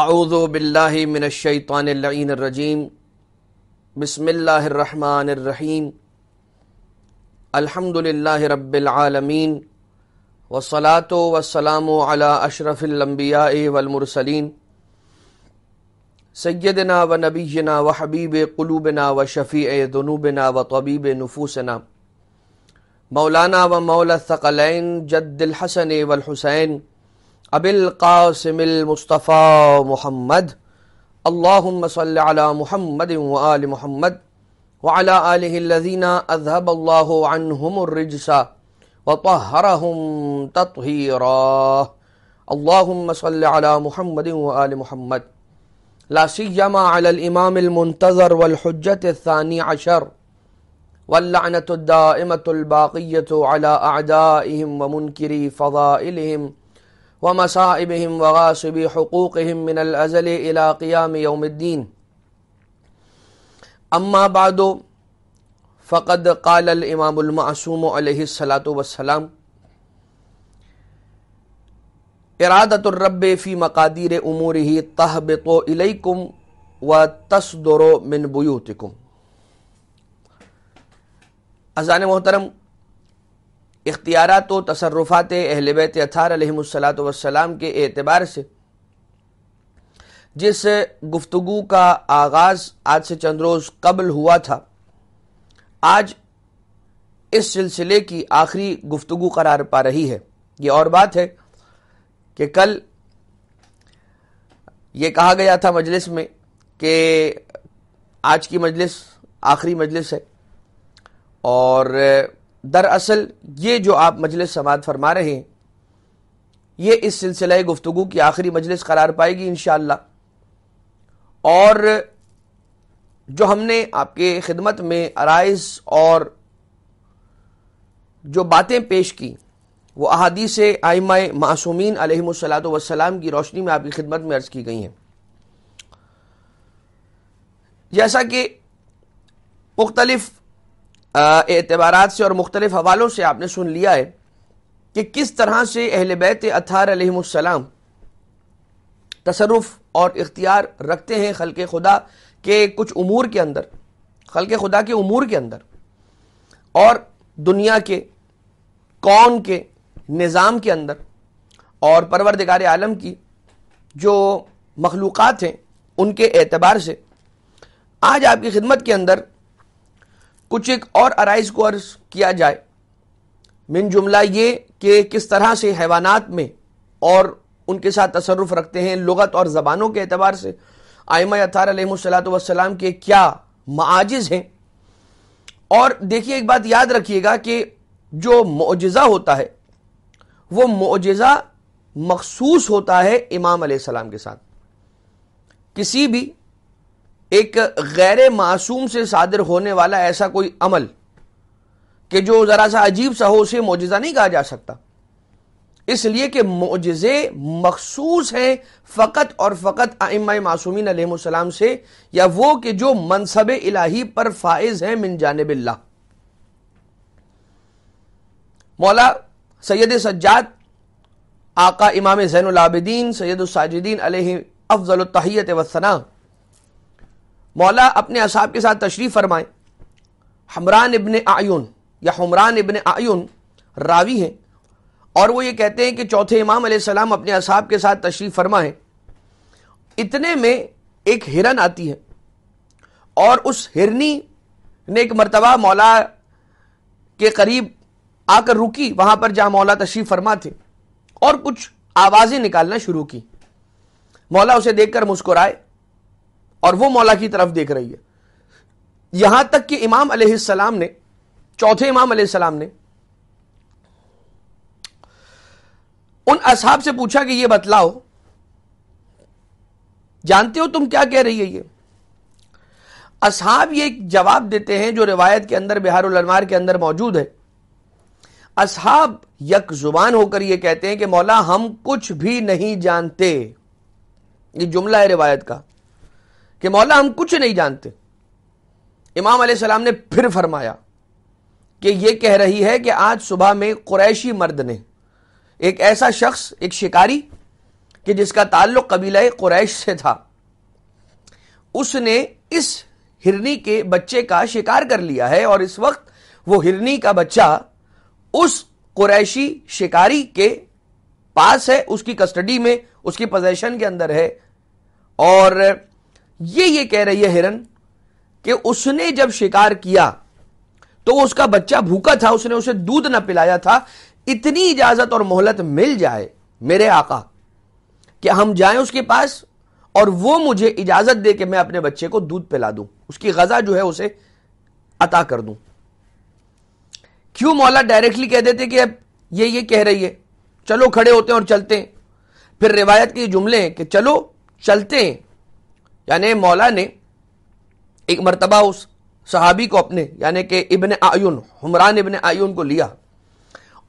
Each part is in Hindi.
आऊज़बिल्लिमिनशैतानरजीम बसमीम अल्हम्दुलिल्लाह रब्बिलआलमीन वसलात वसलाम अला अशरफ़िलम्बिया वलमरसलिन सैदना व नबीना व हबीब क़लूबना व शफ़ी जनूबना व तबीब नफूसना मौलाना व मौला सकलैन जद्दिल हसन वल हुसैन أبي القاسم المصطفى محمد اللهم صل على محمد وآل محمد وعلى آله الذين أذهب الله عنهم الرجس وطهرهم تطهيرا اللهم صل على محمد وآل محمد لا سيما على الإمام المنتظر والحجة الثاني عشر واللعنة الدائمة الباقية على أعدائهم ومنكري فضائلهم व मसाइबहम वगासब हकूक़म मिनज़ल इलाक़ियाम यौमद्दीन अम्मा बादो फ़क़द काल इमामसूम सलाम इरादतरब फ़ी मकादिर उमूर ही तहब तो इलकुम व तस्दरो मिन बुतकुम अजान मोहतरम इख्तियारत व तसरफ़ात अहल बैत अथार अलहमसलात वसलाम के एतबार से जिस गुफ्तु का आगाज़ आज से चंद रोज़ कबल हुआ था आज इस सिलसिले की आखिरी गुफ्तु करार पा रही है ये और बात है कि कल ये कहा गया था मजलिस में कि आज की मजलिस आखिरी मजलिस है और दरअसल ये जो आप मजलिस समात फरमा रहे हैं ये इस सिलसिले गुफ्तु की आखिरी मजलिस करार पाएगी इन और जो हमने आपके खिदमत में आरइज और जो बातें पेश की वो अहादी से आइमा मासूमिन अलहमसलात वसलाम की रोशनी में आपकी खिदमत में अर्ज़ की गई हैं जैसा कि मुख्तलिफ़ एतबार से और मुख्तलिफ हवालों से आपने सुन लिया है कि किस तरह से अहल बैत अतार अलहसम तसरफ और इख्तियार रखते हैं खल खुदा के कुछ अमूर के अंदर खल खुदा के अमूर के अंदर और दुनिया के कौन के निज़ाम के अंदर और परवरदगार आलम की जो मखलूक़ात हैं उनके एतबार से आज आपकी खिदमत के अंदर कुछ एक और अराइज को अर्ज किया जाए मिन जुमला ये कि किस तरह से हैवानात में और उनके साथ तसरुफ रखते हैं लगत और ज़बानों के अतबार से आयमा अतार वसलाम के क्या माजिज़ हैं और देखिए एक बात याद रखिएगा कि जो मुजज़ा होता है वो मुजज़ा मखसूस होता है इमाम सलाम के साथ किसी भी एक गैर मासूम से सादिर होने वाला ऐसा कोई अमल कि जो ज़रा सा अजीब सा हो उसे मोजा नहीं कहा जा सकता इसलिए कि मोजे मखसूस हैं फ़कत और फ़कत आइम मासूमिन सलाम से या वो कि जो मनसब इलाही पर फाइज हैं मिन जानबिल्ला मौला सैद सज्जाद आका इमाम जैनआबिदीन सैद साजिदीन अलह अफजल तहयत वसना मौला अपने असाब के साथ तशरीफ़ फरमाए हमरान इबन आयुन या हमरान इबन आयुन रावी हैं और वो ये कहते हैं कि चौथे इमाम सलाम अपने असाब के साथ तशरीफ़ फरमाएँ इतने में एक हिरन आती है और उस हिरनी ने एक मरतबा मौला के करीब आकर रुकी वहाँ पर जहाँ मौला तशरीफ़ फरमा थे और कुछ आवाज़ें निकालना शुरू की मौला उसे देखकर मुस्कुराए और वो मौला की तरफ देख रही है यहां तक कि इमाम अलैहिस्सलाम ने चौथे इमाम अलैहिस्सलाम ने उन असहाब से पूछा कि ये बतलाओ जानते हो तुम क्या कह रही है ये असहाब ये जवाब देते हैं जो रिवायत के अंदर बिहार अनवार के अंदर मौजूद है असहाब यक जुबान होकर ये कहते हैं कि मौला हम कुछ भी नहीं जानते ये जुमला है रिवायत का कि मौला हम कुछ नहीं जानते इमाम सलाम ने फिर फरमाया कि यह कह रही है कि आज सुबह में कुरैशी मर्द ने एक ऐसा शख्स एक शिकारी कि जिसका ताल्लुक कबीला कुरैश से था उसने इस हिरनी के बच्चे का शिकार कर लिया है और इस वक्त वो हिरनी का बच्चा उस कुरैशी शिकारी के पास है उसकी कस्टडी में उसकी पोजेशन के अंदर है और ये ये कह रही है हिरन कि उसने जब शिकार किया तो उसका बच्चा भूखा था उसने उसे दूध ना पिलाया था इतनी इजाजत और मोहलत मिल जाए मेरे आका कि हम जाएं उसके पास और वो मुझे इजाजत दे कि मैं अपने बच्चे को दूध पिला दूं उसकी गजा जो है उसे अता कर दूं क्यों मौला डायरेक्टली कह देते कि अब ये ये कह रही है चलो खड़े होते हैं और चलते हैं फिर रिवायत के जुमले हैं कि चलो चलते हैं यानी मौला ने एक मरतबा उस सहाबी को अपने यानी कि इबन आयुन हमरान इबन आयुन को लिया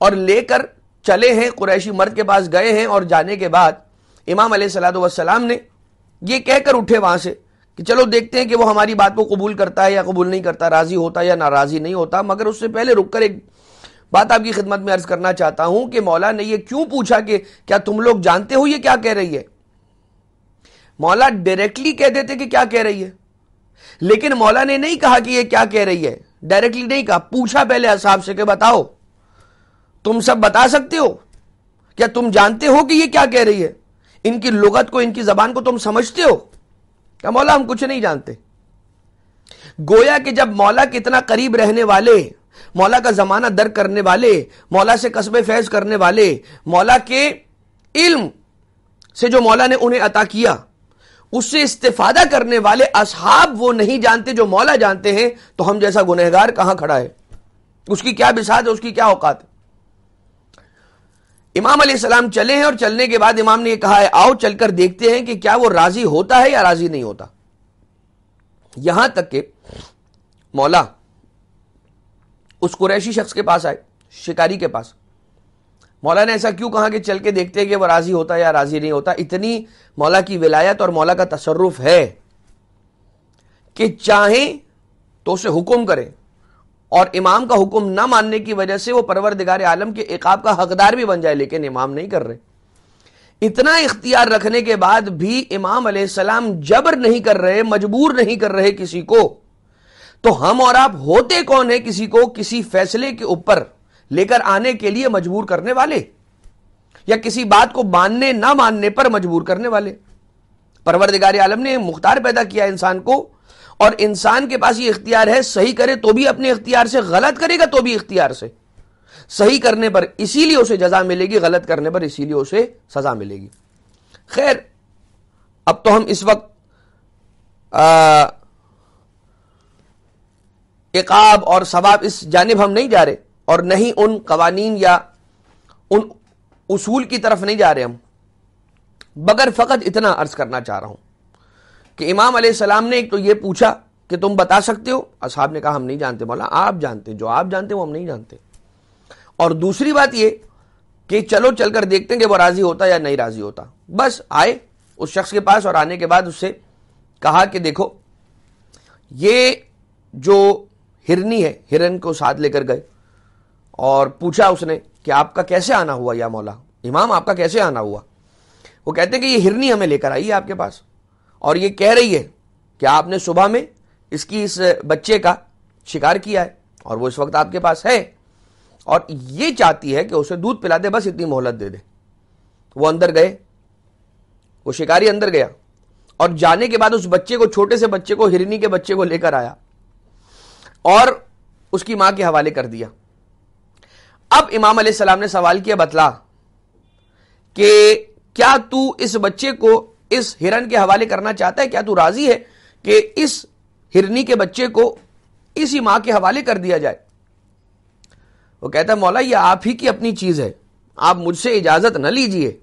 और लेकर चले हैं कुरैशी मर्द के पास गए हैं और जाने के बाद इमाम सलाम ने कह कहकर उठे वहां से कि चलो देखते हैं कि वो हमारी बात को कबूल करता है या कबूल नहीं करता राज़ी होता है या नाराज़ी नहीं होता मगर उससे पहले रुक कर एक बात आपकी खिदमत में अर्ज करना चाहता हूं कि मौला ने यह क्यों पूछा कि क्या तुम लोग जानते हो ये क्या कह रही है मौला डायरेक्टली कह देते कि क्या कह रही है लेकिन मौला ने नहीं कहा कि ये क्या कह रही है डायरेक्टली नहीं कहा पूछा पहले असाब से कि बताओ तुम सब बता सकते हो क्या तुम जानते हो कि ये क्या कह रही है इनकी लुगत को इनकी जबान को तुम समझते हो क्या मौला हम कुछ नहीं जानते गोया कि जब मौला कितना करीब रहने वाले मौला का जमाना दर करने वाले मौला से कस्बे फैज करने वाले मौला के इल्म से जो मौला ने उन्हें अता किया उससे इस्तेफादा करने वाले असहाब वो नहीं जानते जो मौला जानते हैं तो हम जैसा गुनहगार कहां खड़ा है उसकी क्या बिसात है उसकी क्या औकात है इमाम सलाम चले हैं और चलने के बाद इमाम ने कहा है आओ चलकर देखते हैं कि क्या वो राजी होता है या राजी नहीं होता यहां तक के मौला उस कुरैशी शख्स के पास आए शिकारी के पास मौला ने ऐसा क्यों कहा कि चल के देखते हैं कि वह राज़ी होता है या राज़ी नहीं होता इतनी मौला की विलायत और मौला का तसरफ है कि चाहे तो उसे हुक्म करे और इमाम का हुक्म ना मानने की वजह से वो दिगार आलम के एकाब का हकदार भी बन जाए लेकिन इमाम नहीं कर रहे इतना इख्तियार रखने के बाद भी इमाम सलाम जबर नहीं कर रहे मजबूर नहीं कर रहे किसी को तो हम और आप होते कौन है किसी को किसी फैसले के ऊपर लेकर आने के लिए मजबूर करने वाले या किसी बात को मानने ना मानने पर मजबूर करने वाले परवरदिगार आलम ने मुख्तार पैदा किया इंसान को और इंसान के पास ये इख्तियार है सही करे तो भी अपने इख्तियार से गलत करेगा तो भी इख्तियार से सही करने पर इसीलिए उसे जजा मिलेगी गलत करने पर इसीलिए उसे सजा मिलेगी खैर अब तो हम इस वक्त इकाब और सवाब इस जानब हम नहीं जा रहे और नहीं उन कवानीन या उन उसूल की तरफ नहीं जा रहे हम बगर फ़कत इतना अर्ज़ करना चाह रहा हूं कि इमाम सलाम ने एक तो ये पूछा कि तुम बता सकते हो असहाब ने कहा हम नहीं जानते बोला आप जानते जो आप जानते वो हम नहीं जानते और दूसरी बात ये कि चलो चलकर देखते हैं कि वो राज़ी होता या नहीं राज़ी होता बस आए उस शख्स के पास और आने के बाद उससे कहा कि देखो ये जो हिरनी है हिरन को साथ लेकर गए और पूछा उसने कि आपका कैसे आना हुआ या मौला इमाम आपका कैसे आना हुआ वो कहते हैं कि ये हिरनी हमें लेकर आई है आपके पास और ये कह रही है कि आपने सुबह में इसकी इस बच्चे का शिकार किया है और वो इस वक्त आपके पास है और ये चाहती है कि उसे दूध पिला दे बस इतनी मोहलत दे दे वो अंदर गए वो शिकारी अंदर गया और जाने के बाद उस बच्चे को छोटे से बच्चे को हिरनी के बच्चे को लेकर आया और उसकी माँ के हवाले कर दिया अब इमाम सलाम ने सवाल किया बतला कि क्या तू इस बच्चे को इस हिरन के हवाले करना चाहता है क्या तू राजी है कि इस हिरनी के बच्चे को इसी मां के हवाले कर दिया जाए वो कहता है मौला ये आप ही की अपनी चीज़ है आप मुझसे इजाज़त न लीजिए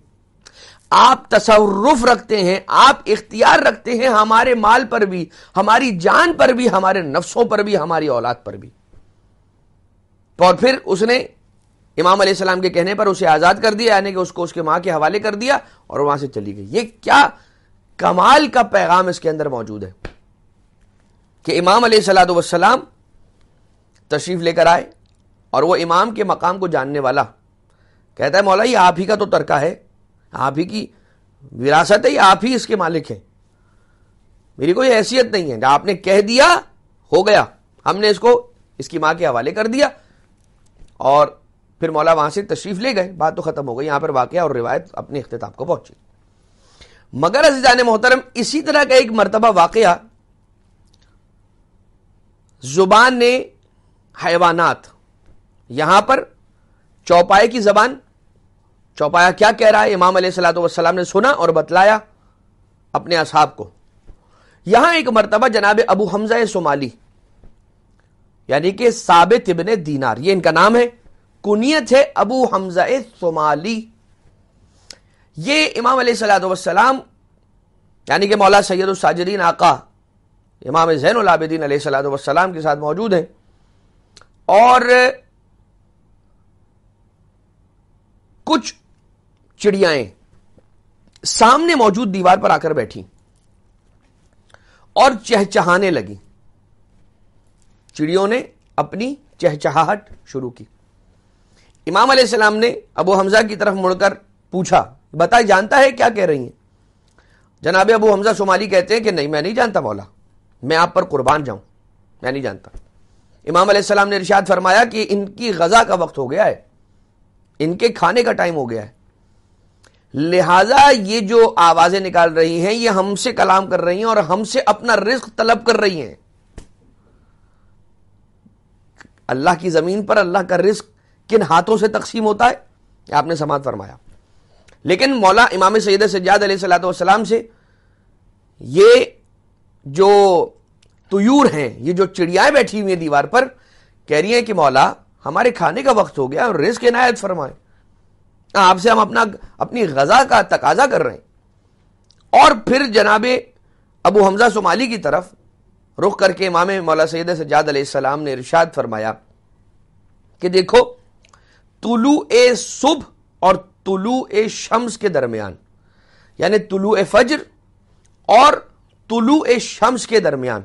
आप तसरुफ रखते हैं आप इख्तियार रखते हैं हमारे माल पर भी हमारी जान पर भी हमारे नफ्सों पर भी हमारी औलाद पर भी तो और फिर उसने इमाम अलैहिस्सलाम के कहने पर उसे आज़ाद कर दिया यानी कि उसको उसके माँ के हवाले कर दिया और वहां से चली गई ये क्या कमाल का पैगाम इसके अंदर मौजूद है कि इमाम अलैहिस्सलाम तशरीफ़ लेकर आए और वो इमाम के मकाम को जानने वाला कहता है मौला ये आप ही का तो तरका है आप ही की विरासत है आप ही इसके मालिक हैं मेरी कोई हैसियत नहीं है आपने कह दिया हो गया हमने इसको इसकी माँ के हवाले कर दिया और फिर मौला वहां से तशरीफ ले गए बात तो खत्म हो गई यहां पर वाकया और रिवायत अपने अख्ताब को पहुंची मगर अजीज़ान मोहतरम इसी तरह का एक मरतबा वाक़ जुबान ने हैवानात यहां पर चौपाए की जबान चौपाया क्या कह रहा है इमाम सलाम ने सुना और बतलाया अपने असहाब को यहां एक मरतबा जनाब अबू हमजा सोमाली यानी कि साबित इबन दीनार ये इनका नाम है कुनियत है अबू हमजा सोमाली ये इमाम सलाम यानी कि मौला सैद साजरीन आका इमाम जैन आबदीन सलाम के साथ मौजूद हैं और कुछ चिड़ियाएं सामने मौजूद दीवार पर आकर बैठी और चहचहाने लगी चिड़ियों ने अपनी चहचहाहट शुरू की इमाम सलाम ने अबू हमज़ा की तरफ मुड़कर पूछा बताए जानता है क्या कह रही हैं जनाब अबू हमज़ा शुमाली कहते हैं कि नहीं मैं नहीं जानता मौला मैं आप पर कुर्बान जाऊं मैं नहीं जानता इमाम सलाम ने इरशाद फरमाया कि इनकी गज़ा का वक्त हो गया है इनके खाने का टाइम हो गया है लिहाजा ये जो आवाज़ें निकाल रही हैं ये हमसे कलाम कर रही हैं और हमसे अपना रिस्क तलब कर रही हैं अल्लाह की ज़मीन पर अल्लाह का रिस्क किन हाथों से तकसीम होता है आपने समात फरमाया लेकिन मौला इमाम सैद सज्जाद सलाम से ये जो तुयूर हैं ये जो चिड़ियाएं बैठी हुई हैं दीवार पर कह रही हैं कि मौला हमारे खाने का वक्त हो गया और रिस्क इनायत फरमाए आपसे हम अपना अपनी गजा का तकाजा कर रहे हैं और फिर जनाब अबू हमजा सोमाली की तरफ रुख करके इमाम मौला सैद सजाद सलाम ने इरशाद फरमाया कि देखो तुलु ए सुबह और तुलु ए शम्स के दरमियान यानी तुलु ए फजर और तुलु ए शम्स के दरमियान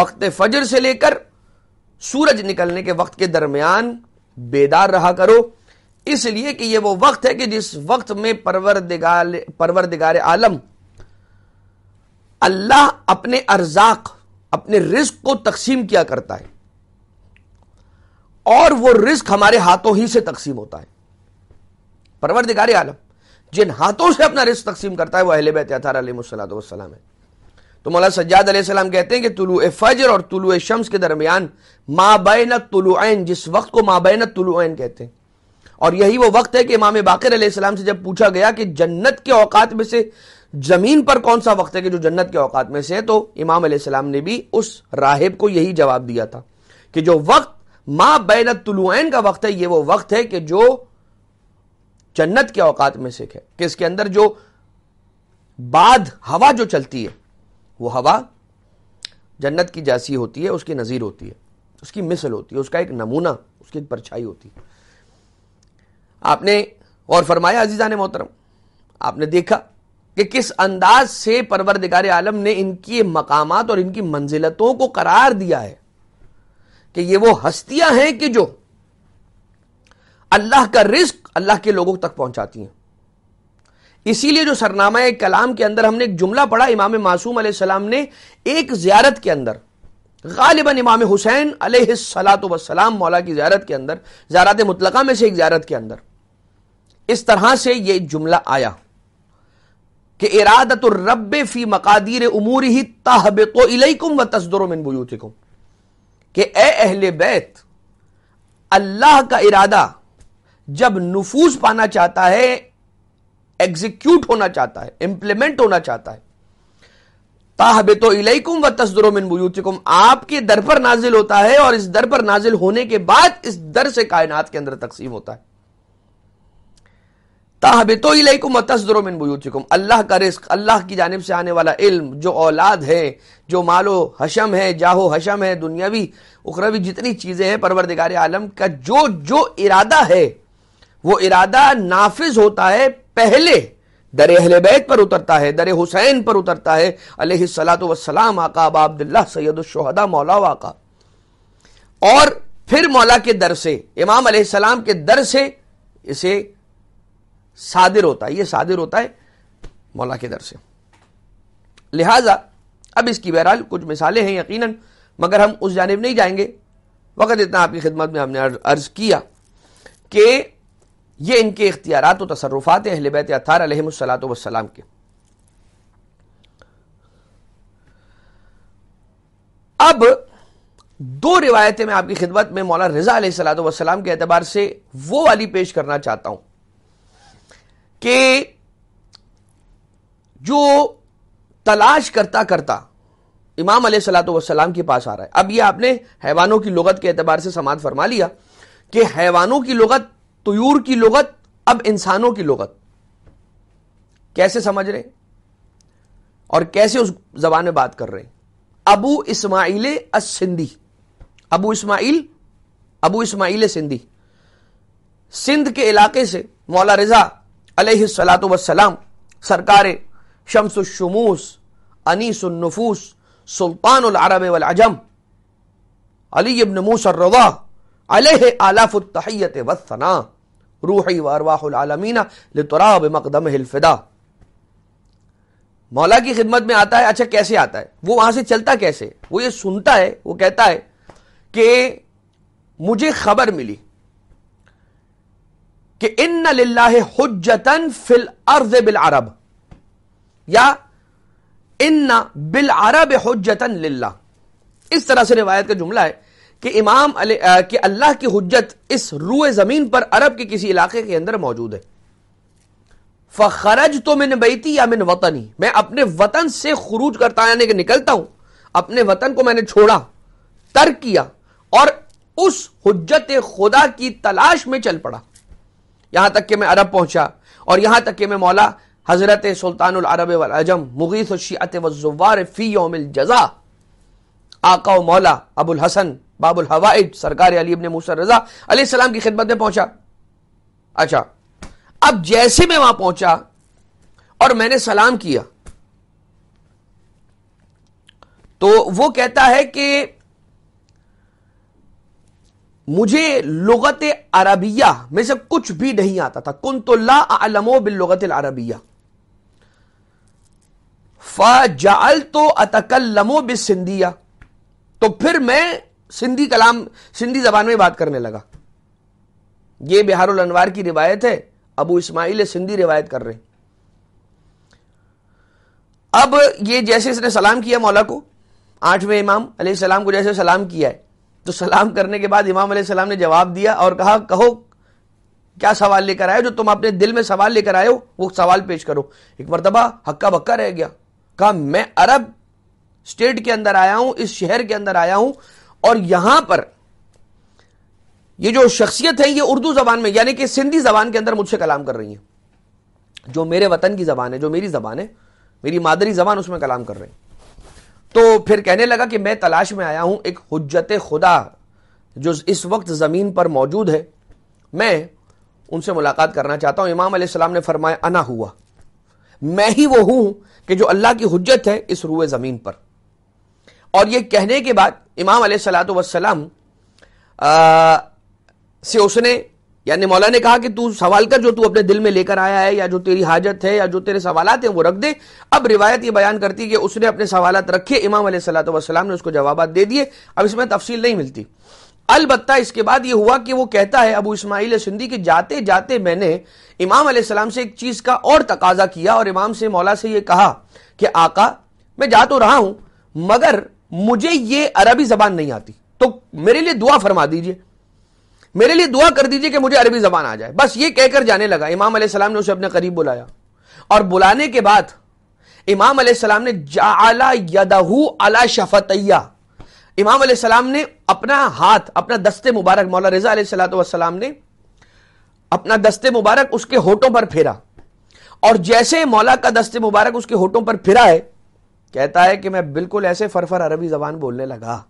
वक्त फजर से लेकर सूरज निकलने के वक्त के दरमियान बेदार रहा करो इसलिए कि यह वो वक्त है कि जिस वक्त में परवर परवर दिगार आलम अल्लाह अपने अरजाक अपने रिस्क को तकसीम किया करता है और वो रिस्क हमारे हाथों ही से तकसीम होता है परवरदिगार आलम जिन हाथों से अपना रिस्क तकसीम करता है वह अहल बैत है तो मौला सज्जाद सलाम कहते हैं कि तुलु फजर और तुलु शम्स के दरमियान माबैन तुलुन जिस वक्त को माबैन तुलुआन कहते हैं और यही वो वक्त है कि इमाम बाकर सलाम से जब पूछा गया कि जन्नत के औकात में से ज़मीन पर कौन सा वक्त है कि जो जन्नत के औकात में से है तो इमाम सलाम ने भी उस राहिब को यही जवाब दिया था कि जो वक्त मां बैन तुलुआन का वक्त है ये वो वक्त है कि जो जन्नत के औकात में से है कि इसके अंदर जो बाद हवा जो चलती है वो हवा जन्नत की जैसी होती है उसकी नज़ीर होती है उसकी मिसल होती है उसका एक नमूना उसकी एक परछाई होती है आपने और फरमाया अजीज़ा ने मोहतरम आपने देखा कि किस अंदाज से परवरदिगार आलम ने इनकी मकामात और इनकी मंजिलतों को करार दिया है कि ये वो हस्तियां हैं कि जो अल्लाह का रिस्क अल्लाह के लोगों तक पहुंचाती हैं इसीलिए जो सरनामा कलाम के अंदर हमने एक जुमला पढ़ा इमाम मासूम सलाम ने एक जियारत के अंदर गालिबा इमाम हुसैन सलात वसलाम मौला की ज्यारत के अंदर ज्यारत मुतलका में से एक ज्यारत के अंदर इस तरह से यह जुमला आया कि इरादत रब फी मकादीर उमूर ही ताहब तो व तस्दुरु मिन बुयूतिकुम कि ए अहले बैत अल्लाह का इरादा जब नफूज पाना चाहता है एग्जीक्यूट होना चाहता है इंप्लीमेंट होना चाहता है ताहबे तो इलेकुम व तस्दुरमिन बुयूतिकुम आपके दर पर नाजिल होता है और इस दर पर नाजिल होने के बाद इस दर से कायनात के अंदर तकसीम होता है ताहबितो इलैकुम तस्दुरु मिन बुयूतिकुम अल्लाह का रिस्क अल्लाह की जानब से आने वाला इल्म जो औलाद है जो मालो हशम है जाहो हशम है दुनियावी उखरवी जितनी चीज़ें हैं परवरदिगार आलम का जो जो इरादा है वो इरादा नाफिज होता है पहले दर अहल बैत पर उतरता है दर हुसैन पर उतरता है अलहलात वसलाम आका अब अब्दुल्ला सैदुलशहदा मौला वाका और फिर मौला के दर से इमाम सलाम के दर से इसे सादिर होता है ये सादिर होता है मौला के दर से लिहाजा अब इसकी बहरहाल कुछ मिसालें हैं यकीन मगर हम उस जानब नहीं जाएंगे वक़्त इतना आपकी खिदमत में हमने अर्ज़ किया कि ये इनके इख्तियार व हैं अहल बैत अतार अलहमसलात वसलाम के अब दो रिवायतें मैं आपकी खिदमत में मौला रजा सलात वसलाम के अतबार से वो वाली पेश करना चाहता हूँ कि जो तलाश करता करता इमाम सलाम के पास आ रहा है अब ये आपने हैवानों की लगत के अतबार से समाध फरमा लिया कि हैवानों की लगत तयूर की लगत अब इंसानों की लगत कैसे समझ रहे और कैसे उस जबान में बात कर रहे अबू इस्माइल सिंधी अबू इस्माइल अबू इस्माइल सिंधी सिंध के इलाके से मौला रजा सलात वसलाम सरकार शम्सुशमूस अनीसनफूस सुल्तानरब अजम अली इबन मूसर्रवा अलह आलाफ़ुलतहैत वसना रूही वरवाहमीना लतराब मकदम हिलफिदा मौला की खिदमत में आता है अच्छा कैसे आता है वो वहां से चलता कैसे वो ये सुनता है वो कहता है कि मुझे खबर मिली कि इन हजतन फिल अर्ज बिल अरब या इन बिल अरब हजतन लिल्ला इस तरह से रिवायत का जुमला है कि इमाम कि अल्लाह की हजत इस रूए ज़मीन पर अरब के किसी इलाके के अंदर मौजूद है फ़रज तो मैंने बैती या मैंने वतन ही मैं अपने वतन से खरूज करता यानी कि निकलता हूं अपने वतन को मैंने छोड़ा तर्क किया और उस हजत खुदा की तलाश में चल पड़ा यहां तक कि मैं अरब पहुंचा और यहां तक कि मैं मौला हज़रत सुल्तान अरब वजम मुगीस शीत वज़ार फ़ी योमिल जजा आका मौला अबुल हसन बाबुल हवाइद सरकार अलीब ने मूसा रजा सलाम की खिदमत में पहुंचा अच्छा अब जैसे मैं वहां पहुंचा और मैंने सलाम किया तो वो कहता है कि मुझे लगत अरबिया में से कुछ भी नहीं आता था कुन तो लालमो बिलगत अरबिया फल तो बिस सिंधिया तो फिर मैं सिंधी कलाम सिंधी जबान में बात करने लगा ये बिहारुल अनवार की रिवायत है अबू इस्माइल सिंधी रिवायत कर रहे अब ये जैसे इसने सलाम किया मौला को आठवें इमाम सलाम को जैसे सलाम किया है तो सलाम करने के बाद इमाम सलाम ने जवाब दिया और कहा कहो क्या सवाल लेकर आए जो तुम अपने दिल में सवाल लेकर आए हो वो सवाल पेश करो एक मरतबा हक्का बक्का रह गया कहा मैं अरब स्टेट के अंदर आया हूं इस शहर के अंदर आया हूं और यहां पर ये जो शख्सियत है ये उर्दू जबान में यानी कि सिंधी जबान के अंदर मुझसे कलाम कर रही है जो मेरे वतन की जबान है जो मेरी जबान है मेरी मादरी जबान उसमें कलाम कर रहे हैं तो फिर कहने लगा कि मैं तलाश में आया हूं एक हजत खुदा जो इस वक्त ज़मीन पर मौजूद है मैं उनसे मुलाकात करना चाहता हूं इमाम सलाम ने फरमाया अना हुआ मैं ही वो हूं कि जो अल्लाह की हजत है इस रूए ज़मीन पर और ये कहने के बाद इमाम सलात वसलाम से उसने यानी मौला ने कहा कि तू सवाल कर जो तू अपने दिल में लेकर आया है या जो तेरी हाजत है या जो तेरे सवालत हैं वो रख दे अब रिवायत ये बयान करती है कि उसने अपने सवाल रखे इमाम सलाम ने उसको जवाब दे दिए अब इसमें तफसील नहीं मिलती अलबत्ता इसके बाद ये हुआ कि वो कहता है अबू इसमाइल सिंधी के जाते जाते मैंने इमाम सलाम से एक चीज़ का और तकाजा किया और इमाम से मौला से ये कहा कि आका मैं जा तो रहा हूं मगर मुझे ये अरबी ज़बान नहीं आती तो मेरे लिए दुआ फरमा दीजिए मेरे लिए दुआ कर दीजिए कि मुझे अरबी जबान आ जाए बस ये कहकर जाने लगा इमाम सलाम ने उसे अपने करीब बुलाया और बुलाने के बाद इमाम सलाम ने जाला यदहू अला शफतिया इमाम सलाम ने अपना हाथ अपना दस्ते मुबारक मौला रजा सलाम ने अपना दस्ते मुबारक उसके होठों पर फेरा और जैसे मौला का दस्ते मुबारक उसके होठों पर फिरा है कहता है कि मैं बिल्कुल ऐसे फरफर अरबी जबान बोलने लगा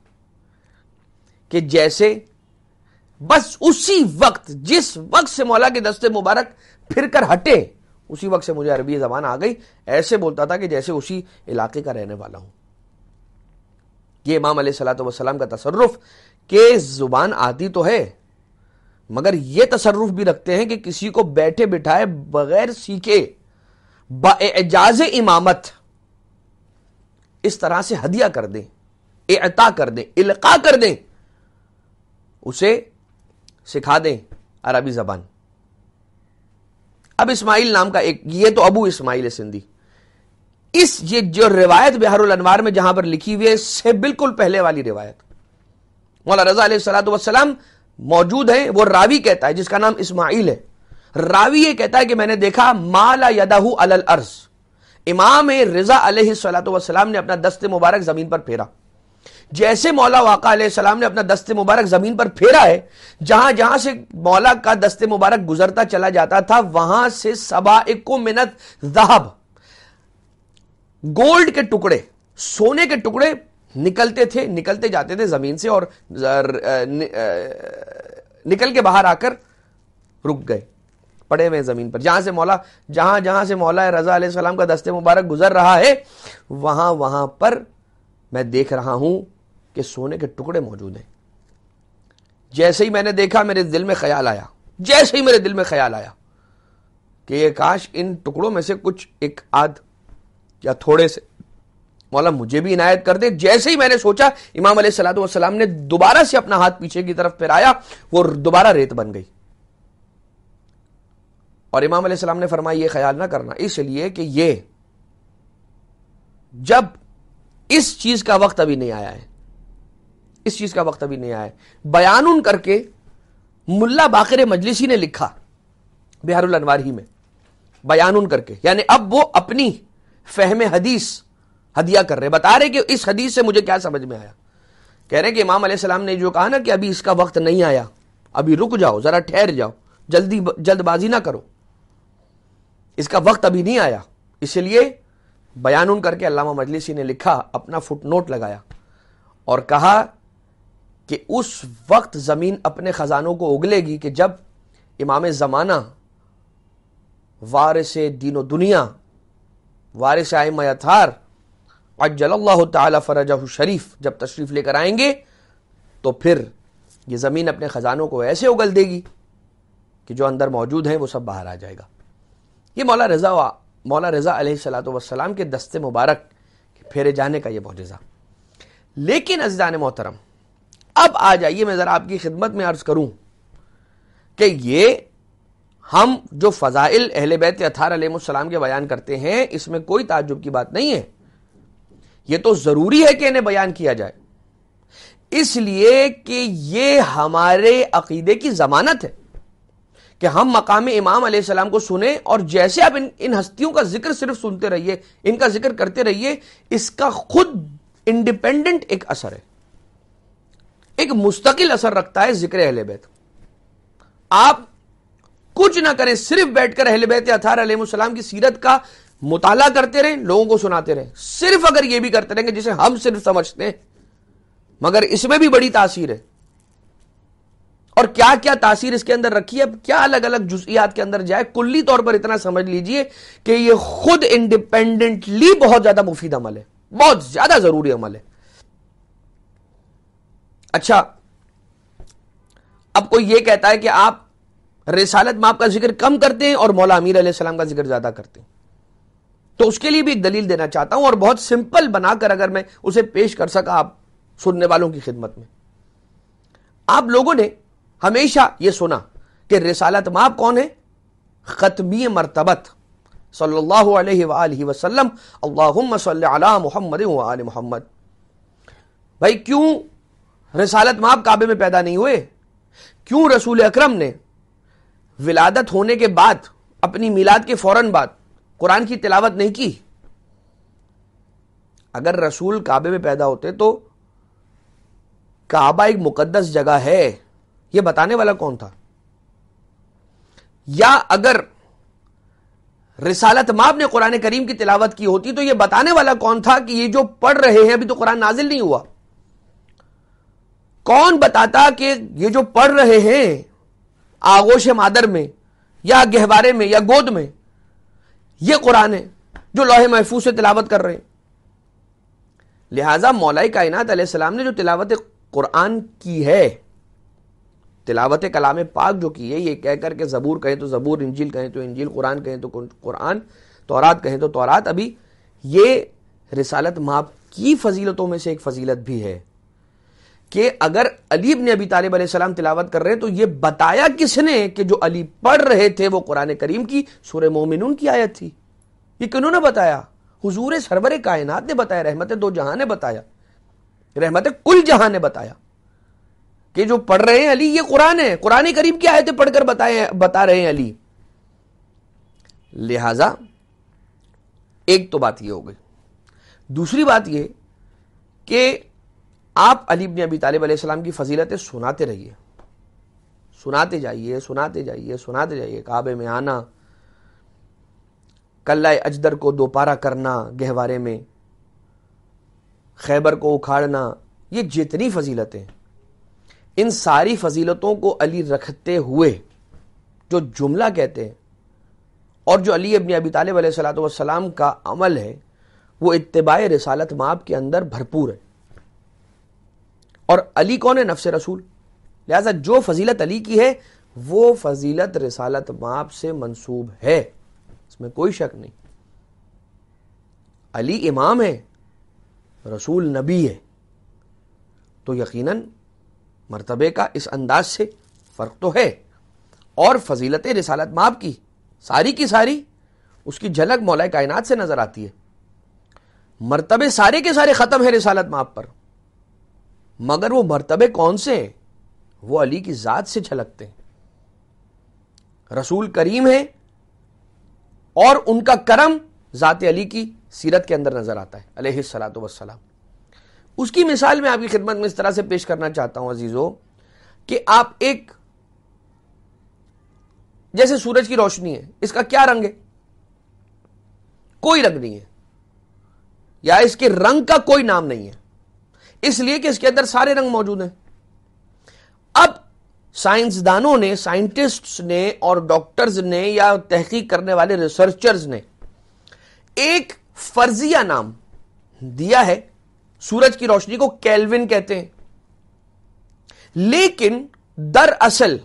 कि जैसे बस उसी वक्त जिस वक्त से मौला के दस्ते मुबारक फिर कर हटे उसी वक्त से मुझे अरबी जबान आ गई ऐसे बोलता था कि जैसे उसी इलाके का रहने वाला हूं ये इमाम सलाम का तसरफ के जुबान आती तो है मगर यह तसरफ भी रखते हैं कि किसी को बैठे बिठाए बगैर सीखे एजाज इमामत इस तरह से हदिया कर दें एता कर दें इलका कर दें उसे सिखा दें अरबी ज़बान अब इस्माइल नाम का एक ये तो अबू इस्माइल है सिंधी इस ये जो रिवायत बिहार अनवार में जहां पर लिखी हुई है इससे बिल्कुल पहले वाली रिवायत मौला रजा सलाम मौजूद है वो रावी कहता है जिसका नाम इस्माइल है रावी ये कहता है कि मैंने देखा माला यदाहू अलल अर्ज इमाम रजा सलाम ने अपना दस्त मुबारक जमीन पर फेरा जैसे मौला वाका सलाम ने अपना दस्ते मुबारक ज़मीन पर फेरा है जहां जहां से मौला का दस्ते मुबारक गुजरता चला जाता था वहां से सबाको मिनत जहाब गोल्ड के टुकड़े सोने के टुकड़े निकलते थे निकलते जाते थे ज़मीन से और निकल के बाहर आकर रुक गए पड़े हुए ज़मीन पर जहां से मौला जहां जहां से मौला रज़ा सलाम का दस्ते मुबारक गुजर रहा है वहां वहां पर मैं देख रहा हूं कि सोने के टुकड़े मौजूद हैं जैसे ही मैंने देखा मेरे दिल में ख्याल आया जैसे ही मेरे दिल में ख्याल आया कि ये काश इन टुकड़ों में से कुछ एक आध या थोड़े से मौला मुझे भी इनायत कर दे जैसे ही मैंने सोचा इमाम सलाम ने दोबारा से अपना हाथ पीछे की तरफ फिराया वो दोबारा रेत बन गई और इमाम सलाम ने फरमाया ये ख्याल ना करना इसलिए कि ये जब इस चीज का वक्त अभी नहीं आया है इस चीज का वक्त अभी नहीं आया बयान उन करके मुल्ला बाकर मजलिसी ने लिखा बिहारुल अनवार ही में बयान उन करके यानी अब वो अपनी फहम हदीस हदिया कर रहे बता रहे कि इस हदीस से मुझे क्या समझ में आया कह रहे कि इमाम सलाम ने जो कहा ना कि अभी इसका वक्त नहीं आया अभी रुक जाओ जरा ठहर जाओ जल्दी जल्दबाजी ना करो इसका वक्त अभी नहीं आया इसलिए बयान उन करके अलामा मजलिसी ने लिखा अपना फुट नोट लगाया और कहा कि उस वक्त ज़मीन अपने ख़ज़ानों को उगलेगी कि जब इमाम ज़माना वारस दीन दुनिया वारस आयम अथार अजल्ला तरज शरीफ जब तशरीफ़ लेकर आएंगे तो फिर ये ज़मीन अपने ख़ज़ानों को ऐसे उगल देगी कि जो अंदर मौजूद हैं वो सब बाहर आ जाएगा ये मौला रज़ा मौला रज़ा सलाम के दस्ते मुबारक फेरे जाने का ये मुजज़ा लेकिन अजदान मोहतरम अब आ जाइए मैं ज़रा आपकी खिदमत में अर्ज़ करूं कि ये हम जो फ़ज़ाइल अहल बैत अथार अलैहिस्सलाम के बयान करते हैं इसमें कोई ताजुब की बात नहीं है ये तो ज़रूरी है कि इन्हें बयान किया जाए इसलिए कि ये हमारे अकीदे की ज़मानत है कि हम मकाम इमाम सलाम को सुने और जैसे आप इन इन हस्तियों का जिक्र सिर्फ सुनते रहिए इनका जिक्र करते रहिए इसका खुद इंडिपेंडेंट एक असर है एक मुस्तकिल असर रखता है जिक्र अहले बैत आप कुछ ना करें सिर्फ बैठकर अहल बैत अथार अलैहिस्सलाम की सीरत का मुताला करते रहें लोगों को सुनाते रहें सिर्फ अगर यह भी करते रहेंगे जिसे हम सिर्फ समझते हैं मगर इसमें भी बड़ी तासीर है और क्या क्या तासीर इसके अंदर रखी है क्या अलग अलग जुजियात के अंदर जाए कुल्ली तौर पर इतना समझ लीजिए कि यह खुद इंडिपेंडेंटली बहुत ज्यादा मुफीद अमल है बहुत ज्यादा जरूरी अमल है अच्छा अब कोई यह कहता है कि आप रिसालत में आपका जिक्र कम करते हैं और मौला अमीर सलाम का जिक्र ज्यादा करते हैं तो उसके लिए भी एक दलील देना चाहता हूं और बहुत सिंपल बनाकर अगर मैं उसे पेश कर सका आप सुनने वालों की खिदमत में आप लोगों ने हमेशा यह सुना कि रिसालत माप कौन है खतबी मरतबत सल्लल्लाहु अलैहि वसल्लम सल्ली अला मुहम्मद व मुहम्मद भाई क्यों रसालत माप काबे में पैदा नहीं हुए क्यों रसूल अक्रम ने विलादत होने के बाद अपनी मिलाद के फौरन बाद कुरान की तिलावत नहीं की अगर रसूल काबे में पैदा होते तो काबा एक मुकद्दस जगह है यह बताने वाला कौन था या अगर रिसालत माब ने कुरान करीम की तिलावत की होती तो यह बताने वाला कौन था कि ये जो पढ़ रहे हैं अभी तो कुरान नाजिल नहीं हुआ कौन बताता कि ये जो पढ़ रहे हैं आगोश मादर में या गहवारे में या गोद में ये कुरान है जो लोहे महफूज से तिलावत कर रहे हैं लिहाजा मौलाई कायनात सलाम ने जो तिलावत कुरान की है तिलावत कलाम पाक जो की है ये कह के जबूर कहें तो जबूर इंजील कहें तो इंजील कुरान कहें तो कुरान तौरात कहें तो तौरात अभी ये रिसालत माप की फजीलतों में से एक फजीलत भी है कि अगर अलीब ने अभी तालिब सलाम तिलावत कर रहे हैं तो ये बताया किसने कि जो अली पढ़ रहे थे वो कुरान करीम की सूर्य मोमिन की आयत थी ये किन्होंने बताया हजूर सरवर कायनात ने बताया रहमत दो जहां ने बताया रहमत कुल जहां ने बताया कि जो पढ़ रहे हैं अली ये कुरान है कुरान करीम की आयतें पढ़कर बताए बता रहे हैं अली लिहाजा एक तो बात ये हो गई दूसरी बात ये कि आप अली अलीब अबी तालिब की फजीलतें सुनाते रहिए सुनाते जाइए सुनाते जाइए सुनाते जाइए काबे में आना कल्ला अजदर को दोपारा करना गहवारे में खैबर को उखाड़ना ये जितनी फजीलतें इन सारी फजीलतों को अली रखते हुए जो जुमला कहते हैं और जो अली अबन अबी तालब सलाम का अमल है वो इतबाय रसालत माप के अंदर भरपूर है और अली कौन है नफ्स रसूल लिहाजा जो फजीलत अली की है वो फजीलत रसालत माप से मंसूब है इसमें कोई शक नहीं अली इमाम है रसूल नबी है तो यकीनन मर्तबे का इस अंदाज से फ़र्क तो है और फजीलत रसालत माप की सारी की सारी उसकी झलक मौलाए कायनात से नज़र आती है मर्तबे सारे के सारे ख़त्म है रसालत माप पर मगर वो मरतबे कौन से हैं वो अली की ज़ात से छलकते हैं रसूल करीम है और उनका करम ज़ात अली की सीरत के अंदर नज़र आता है अलहलात वसलाम उसकी मिसाल मैं आपकी खिदमत में इस तरह से पेश करना चाहता हूं अजीज़ों कि आप एक जैसे सूरज की रोशनी है इसका क्या रंग है कोई रंग नहीं है या इसके रंग का कोई नाम नहीं है इसलिए कि इसके अंदर सारे रंग मौजूद हैं अब साइंसदानों ने साइंटिस्ट्स ने और डॉक्टर्स ने या तहकीक करने वाले रिसर्चर्स ने एक फर्जिया नाम दिया है सूरज की रोशनी को कैलविन कहते हैं लेकिन दरअसल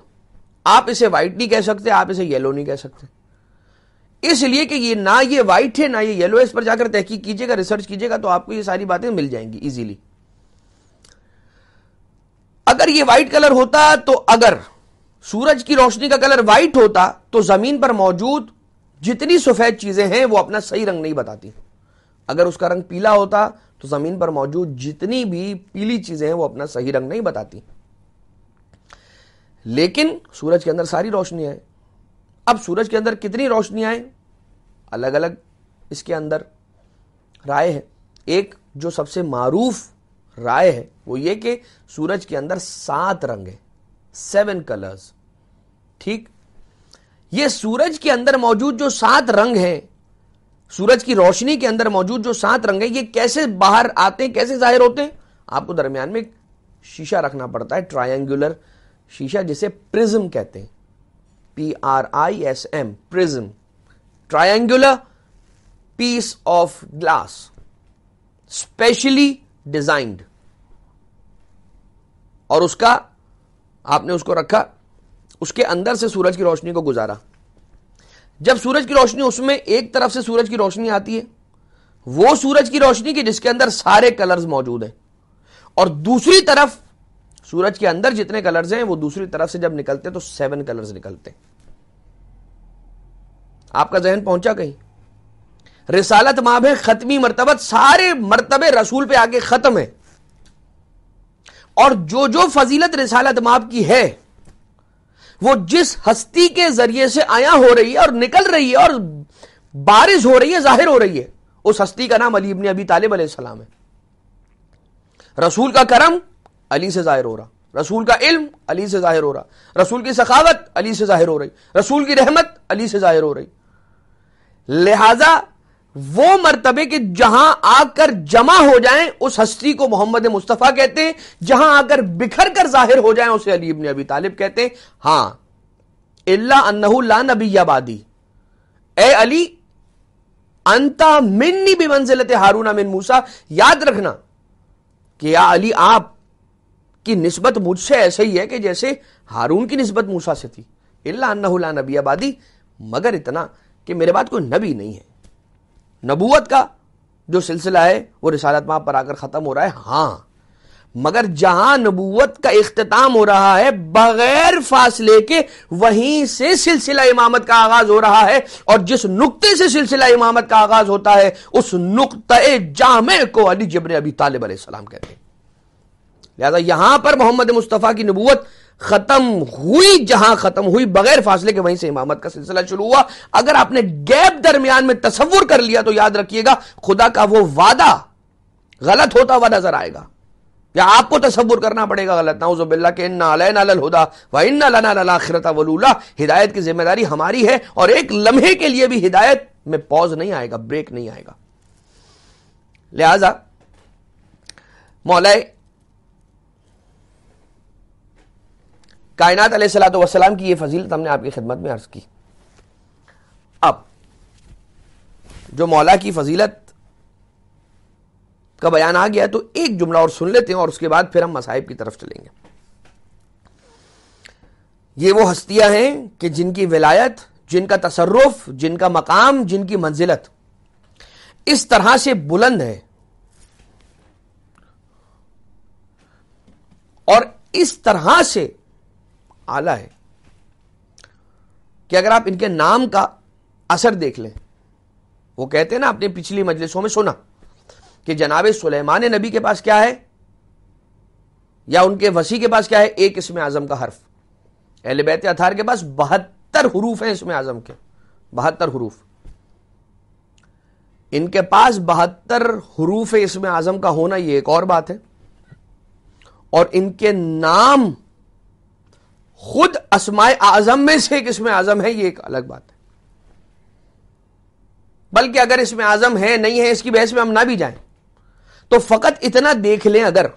आप इसे व्हाइट नहीं कह सकते आप इसे येलो नहीं कह सकते इसलिए कि ये ना ये व्हाइट है ना ये येलो है इस पर जाकर तहकीक कीजिएगा रिसर्च कीजिएगा तो आपको ये सारी बातें मिल जाएंगी इजीली अगर ये व्हाइट कलर होता तो अगर सूरज की रोशनी का कलर व्हाइट होता तो जमीन पर मौजूद जितनी सफेद चीजें हैं वो अपना सही रंग नहीं बताती अगर उसका रंग पीला होता तो जमीन पर मौजूद जितनी भी पीली चीजें हैं वो अपना सही रंग नहीं बताती लेकिन सूरज के अंदर सारी रोशनियां है अब सूरज के अंदर कितनी रोशनियां आए अलग अलग इसके अंदर राय है एक जो सबसे मारूफ राय है वो ये कि सूरज के अंदर सात रंग है सेवन कलर्स ठीक ये सूरज के अंदर मौजूद जो सात रंग है सूरज की रोशनी के अंदर मौजूद जो सात रंग है ये कैसे बाहर आते हैं कैसे जाहिर होते हैं आपको दरमियान में शीशा रखना पड़ता है ट्रायंगुलर शीशा जिसे प्रिज्म कहते हैं P R I S M prism triangular piece of glass specially designed और उसका आपने उसको रखा उसके अंदर से सूरज की रोशनी को गुजारा जब सूरज की रोशनी उसमें एक तरफ से सूरज की रोशनी आती है वो सूरज की रोशनी की जिसके अंदर सारे कलर्स मौजूद हैं और दूसरी तरफ सूरज के अंदर जितने कलर्स हैं वो दूसरी तरफ से जब निकलते हैं तो सेवन कलर्स निकलते हैं आपका जहन पहुंचा कहीं रिसालत माब है खत्मी मरतबत सारे मरतबे रसूल पे आगे ख़त्म है और जो जो फजीलत रिसालत माब की है वो जिस हस्ती के जरिए से आया हो रही है और निकल रही है और बारिश हो रही है जाहिर हो रही है उस हस्ती का नाम अली इबन अबी तालिब सलाम है रसूल का करम अली से जाहिर हो रहा रसूल का इल्म अली से जाहिर हो रहा रसूल की सखावत अली से जाहिर हो रही रसूल की रहमत अली से जाहिर हो रही लिहाजा वो मरतबे के जहां आकर जमा हो जाएं उस हस्ती को मोहम्मद मुस्तफ़ा कहते हैं जहां आकर बिखर कर जाहिर हो जाएं उसे अली ने अबी तालिब कहते हैं हां इल्ला अन्नहु ला आबादी ए अली अंता मिन्नी भी मंजिलत हारूना मिन मूसा याद रखना कि या अली आप की नस्बत मुझसे ऐसे ही है कि जैसे हारून की नस्बत मूसा से थी इल्ला अन्नहु ला नबी आबादी मगर इतना कि मेरे बाद कोई नबी नहीं है नबूत का जो सिलसिला है वो रिसालत माह पर आकर ख़त्म हो रहा है हां मगर जहां नबूत का अख्ताम हो रहा है बगैर फासले के वहीं से सिलसिला इमामत का आगाज हो रहा है और जिस नुकते से सिलसिला इमामत का आगाज होता है उस नुकते जामे को अली जबर अभी तालिब सलाम कहते हैं लिहाजा यहां पर मोहम्मद मुस्तफ़ा की नबूत खत्म हुई जहां खत्म हुई बगैर फासले के वहीं से इमामत का सिलसिला शुरू हुआ अगर आपने गैप दरमियान में तस्वुर कर लिया तो याद रखिएगा खुदा का वो वादा गलत होता हुआ नजर आएगा या आपको तस्वुर करना पड़ेगा गलत उजुबिल्ला के हुदा व इन्नाखिरता वलूला हिदायत की जिम्मेदारी हमारी है और एक लम्हे के लिए भी हिदायत में पॉज नहीं आएगा ब्रेक नहीं आएगा लिहाजा मौलाए कायनात सलाम की ये फजीलत हमने आपकी खिदमत में अर्ज की अब जो मौला की फजीलत का बयान आ गया तो एक जुमला और सुन लेते हैं और उसके बाद फिर हम मसाहिब की तरफ चलेंगे ये वो हस्तियां हैं कि जिनकी विलायत जिनका तसरुफ जिनका मकाम जिनकी मंजिलत इस तरह से बुलंद है और इस तरह से आला है कि अगर आप इनके नाम का असर देख लें वो कहते हैं ना अपने पिछली मजलिसों में सुना कि जनाब सुलेमान नबी के पास क्या है या उनके वसी के पास क्या है एक इसमें आजम का हर्फ अहल बैत अथार के पास बहत्तर हरूफ हैं इसमें आजम के बहत्तर हरूफ इनके पास बहत्तर हरूफ इसमें आजम का होना यह एक और बात है और इनके नाम खुद असमाय आजम में से एक इसमें आजम है ये एक अलग बात है बल्कि अगर इसमें आजम है नहीं है इसकी बहस में हम ना भी जाएं तो फकत इतना देख लें अगर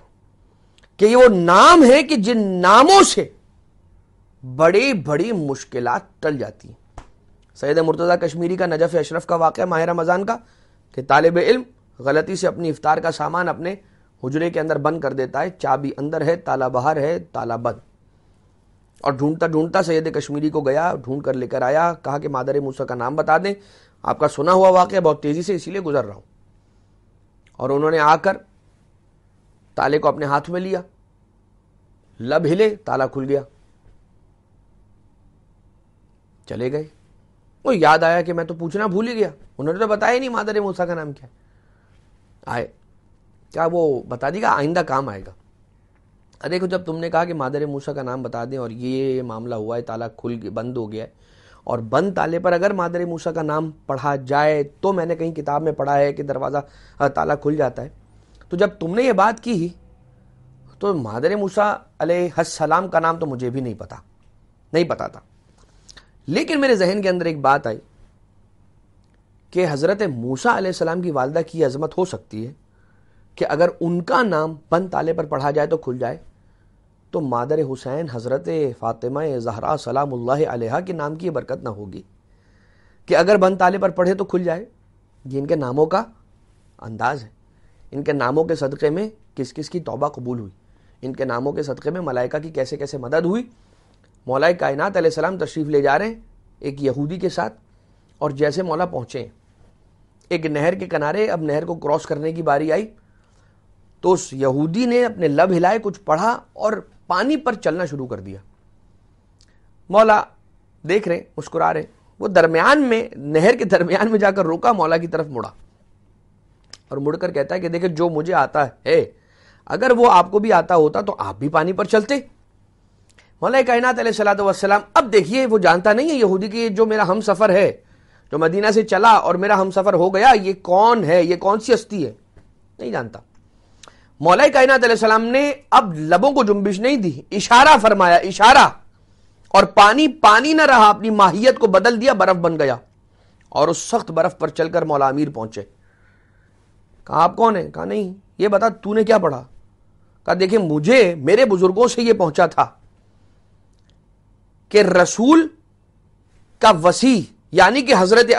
कि ये वो नाम है कि जिन नामों से बड़ी बड़ी मुश्किल टल जाती हैं सैद मुर्तज़ा कश्मीरी का नजफ़ अशरफ का वाक़ माह रमज़ान का कि तालब इल्म गलती से अपनी इफ्तार का सामान अपने हुजरे के अंदर बंद कर देता है चाबी अंदर है ताला बाहर है ताला बंद और ढूंढता ढूंढता सैयद कश्मीरी को गया ढूंढ कर लेकर आया कहा कि मादर मूसा का नाम बता दें आपका सुना हुआ वाक्य बहुत तेज़ी से इसीलिए गुजर रहा हूं और उन्होंने आकर ताले को अपने हाथ में लिया लब हिले ताला खुल गया चले गए वो याद आया कि मैं तो पूछना भूल ही गया उन्होंने तो बताया नहीं मादर मूसा का नाम क्या आए क्या वो बता दीगा आइंदा काम आएगा देखो जब तुमने कहा कि मादर मूसा का नाम बता दें और ये मामला हुआ है ताला खुल बंद हो गया है और बंद ताले पर अगर मादर मूसा का नाम पढ़ा जाए तो मैंने कहीं किताब में पढ़ा है कि दरवाज़ा ताला खुल जाता है तो जब तुमने ये बात की तो मादर मूसा सलाम का नाम तो मुझे भी नहीं पता नहीं पता था लेकिन मेरे जहन के अंदर एक बात आई कि हज़रत मूसा सलाम की वालदा की अजमत हो सकती है कि अगर उनका नाम बंद ताले पर पढ़ा जाए तो खुल जाए तो मादर हुसैन हज़रत फ़ातिमा ज़हरा सलाम अलैहा के नाम की बरकत ना होगी कि अगर बंद ताले पर पढ़े तो खुल जाए ये इनके नामों का अंदाज़ है इनके नामों के सदक़े में किस किस की तौबा कबूल हुई इनके नामों के सदक़े में मलाइका की कैसे कैसे मदद हुई मौलाए कायनात सलाम तशरीफ़ ले जा रहे हैं एक यहूदी के साथ और जैसे मौला पहुँचे एक नहर के किनारे अब नहर को क्रॉस करने की बारी आई तो उस यहूदी ने अपने लब हिलाए कुछ पढ़ा और पानी पर चलना शुरू कर दिया मौला देख रहे मुस्कुरा रहे वो दरमियान में नहर के दरमियान में जाकर रोका मौला की तरफ मुड़ा और मुड़कर कहता है कि देखे जो मुझे आता है अगर वो आपको भी आता होता तो आप भी पानी पर चलते मौला कायनात सलाम अब देखिए वो जानता नहीं है यहूदी कि जो मेरा हम सफ़र है जो मदीना से चला और मेरा हम सफ़र हो गया ये कौन है ये कौन सी हस्ती है नहीं जानता मौलाई कायनात सलाम ने अब लबों को जुम्बिश नहीं दी इशारा फरमाया इशारा और पानी पानी ना रहा अपनी माहियत को बदल दिया बर्फ बन गया और उस सख्त बर्फ पर चलकर मौला अमीर पहुंचे कहा आप कौन है कहा नहीं ये बता तूने क्या पढ़ा कहा देखे मुझे मेरे बुजुर्गों से ये पहुंचा था कि रसूल का वसी यानी कि हजरत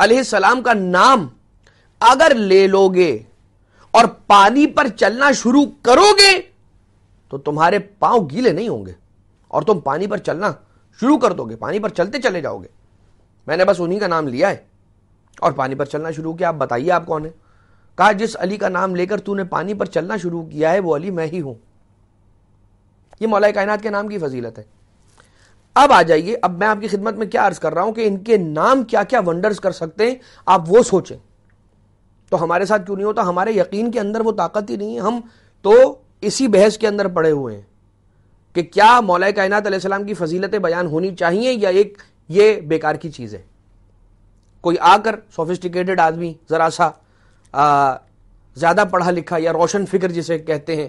अली सलाम का नाम अगर ले लोगे और पानी पर चलना शुरू करोगे तो तुम्हारे पांव गीले नहीं होंगे और तुम पानी पर चलना शुरू कर दोगे पानी पर चलते चले जाओगे मैंने बस उन्हीं का नाम लिया है और पानी पर चलना शुरू किया आप बताइए आप कौन है कहा जिस अली का नाम लेकर तूने पानी पर चलना शुरू किया है वो अली मैं ही हूं ये मौलाए कायनात के नाम की फजीलत है अब आ जाइए अब मैं आपकी खिदमत में क्या अर्ज कर रहा हूं कि इनके नाम क्या क्या वंडर्स कर सकते हैं आप वो सोचें तो हमारे साथ क्यों नहीं होता हमारे यकीन के अंदर वो ताकत ही नहीं है हम तो इसी बहस के अंदर पड़े हुए हैं कि क्या मौलाए कायनात सलाम की फजीलतें बयान होनी चाहिए या एक ये बेकार की चीज़ है कोई आकर सोफिस्टिकेटेड आदमी ज़रा सा ज़्यादा पढ़ा लिखा या रोशन फिक्र जिसे कहते हैं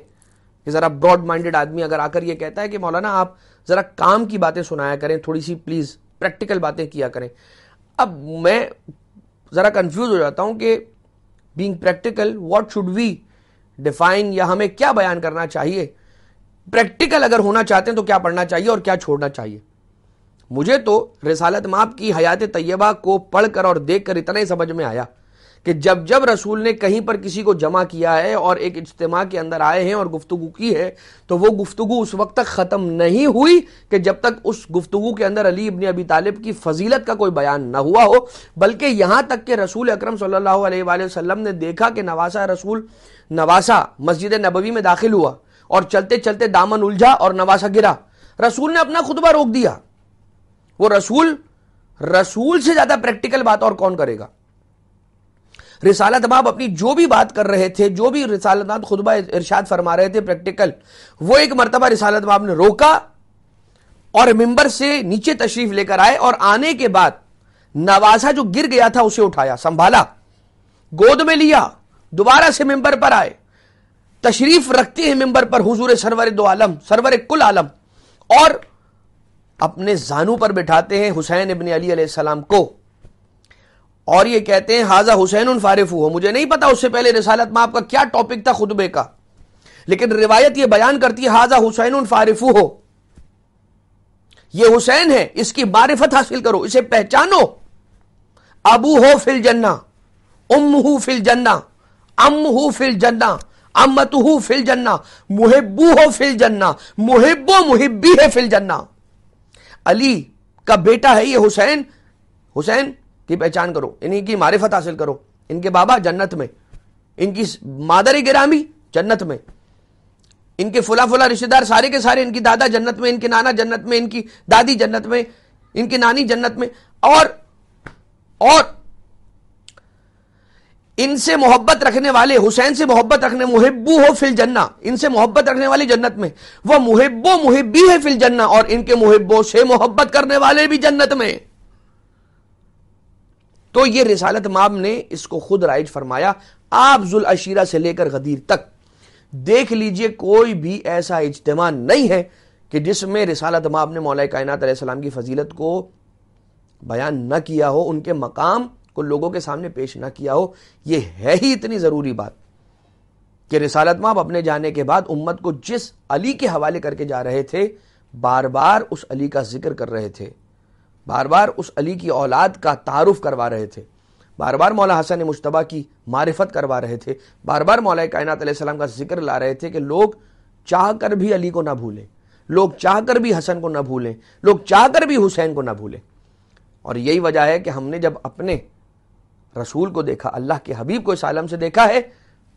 कि ज़रा ब्रॉड माइंडेड आदमी अगर आकर ये कहता है कि मौलाना आप ज़रा काम की बातें सुनाया करें थोड़ी सी प्लीज़ प्रैक्टिकल बातें किया करें अब मैं ज़रा कंफ्यूज हो जाता हूँ कि being practical what should we define या हमें क्या बयान करना चाहिए प्रैक्टिकल अगर होना चाहते हैं तो क्या पढ़ना चाहिए और क्या छोड़ना चाहिए मुझे तो रिसालत माप की हयात तय्यबा को पढ़कर और देखकर इतना ही समझ में आया कि जब जब रसूल ने कहीं पर किसी को जमा किया है और एक इज्तम के अंदर आए हैं और गुफ्तु की है तो वो गुफ्तु उस वक्त तक ख़त्म नहीं हुई कि जब तक उस गुफ्तु के अंदर अली इबन अबी तालिब की फजीलत का कोई बयान ना हुआ हो बल्कि यहाँ तक कि रसूल अक्रम सल्लल्लाहु ने देखा कि नवासा रसूल नवासा मस्जिद नबवी में दाखिल हुआ और चलते चलते दामन उलझा और नवासा गिरा रसूल ने अपना खुतबा रोक दिया वो रसूल रसूल से ज़्यादा प्रैक्टिकल बात और कौन करेगा रिसालत बाब अपनी जो भी बात कर रहे थे जो भी रिसालत खुदबा इरशाद फरमा रहे थे प्रैक्टिकल वो एक मरतबा रिसालत बाब ने रोका और मेंबर से नीचे तशरीफ लेकर आए और आने के बाद नवासा जो गिर गया था उसे उठाया संभाला गोद में लिया दोबारा से मेंबर पर आए तशरीफ रखते हैं मेंबर पर हुजूर सरवर दो आलम सरवर कुल आलम और अपने जानू पर बिठाते हैं हुसैन इबन अली सलाम को और ये कहते हैं हाजा हुसैन उन फारिफू हो मुझे नहीं पता उससे पहले रिसालत में आपका क्या टॉपिक था खुतबे का लेकिन रिवायत ये बयान करती है हाजा हुसैन उन फारिफू हो ये हुसैन है इसकी मारिफत हासिल करो इसे पहचानो अबू हो फिल जन्ना उम हु फिल जन्ना अम हु फिल जन्ना अमत हु फिल जन्ना मुहिबू हो फिल जन्ना मुहिबो मुहिबी है फिल जन्ना अली का बेटा है ये हुसैन हुसैन की पहचान करो इन्हीं की मारिफत हासिल करो इनके बाबा जन्नत में इनकी मादर गिरामी जन्नत में इनके फुला फुला रिश्तेदार सारे के सारे इनकी दादा जन्नत में इनके नाना जन्नत में इनकी दादी जन्नत में इनकी नानी जन्नत में और और इनसे मोहब्बत रखने वाले हुसैन से मोहब्बत रखने मुहिब्बू हो फिल जन्ना इनसे मोहब्बत रखने वाले जन्नत में वह मुहिब्बो मुहिब्बी है फिल जन्ना और इनके मुहिब्बो से मोहब्बत करने वाले भी जन्नत में तो ये रिसालत माम ने इसको खुद राइज फरमाया आप जुल अशीरा से लेकर गदीर तक देख लीजिए कोई भी ऐसा इज्तम नहीं है कि जिसमें रिसालत माम ने मौल कायनतम की फजीलत को बयान न किया हो उनके मकाम को लोगों के सामने पेश ना किया हो ये है ही इतनी ज़रूरी बात कि रिसालत माप अपने जाने के बाद उम्मत को जिस अली के हवाले करके जा रहे थे बार बार उस अली का जिक्र कर रहे थे बार बार उस अली की औलाद का तारुफ करवा रहे थे बार बार मौला हसन मुशतबा की मारिफत करवा रहे थे बार बार मौला कायनात का जिक्र ला रहे थे कि लोग चाह कर भी अली को ना भूलें लोग चाह कर भी हसन को ना भूलें लोग चाह कर भी हुसैन को ना भूलें और यही वजह है कि हमने जब अपने रसूल को देखा अल्लाह के हबीब को इस आलम से देखा है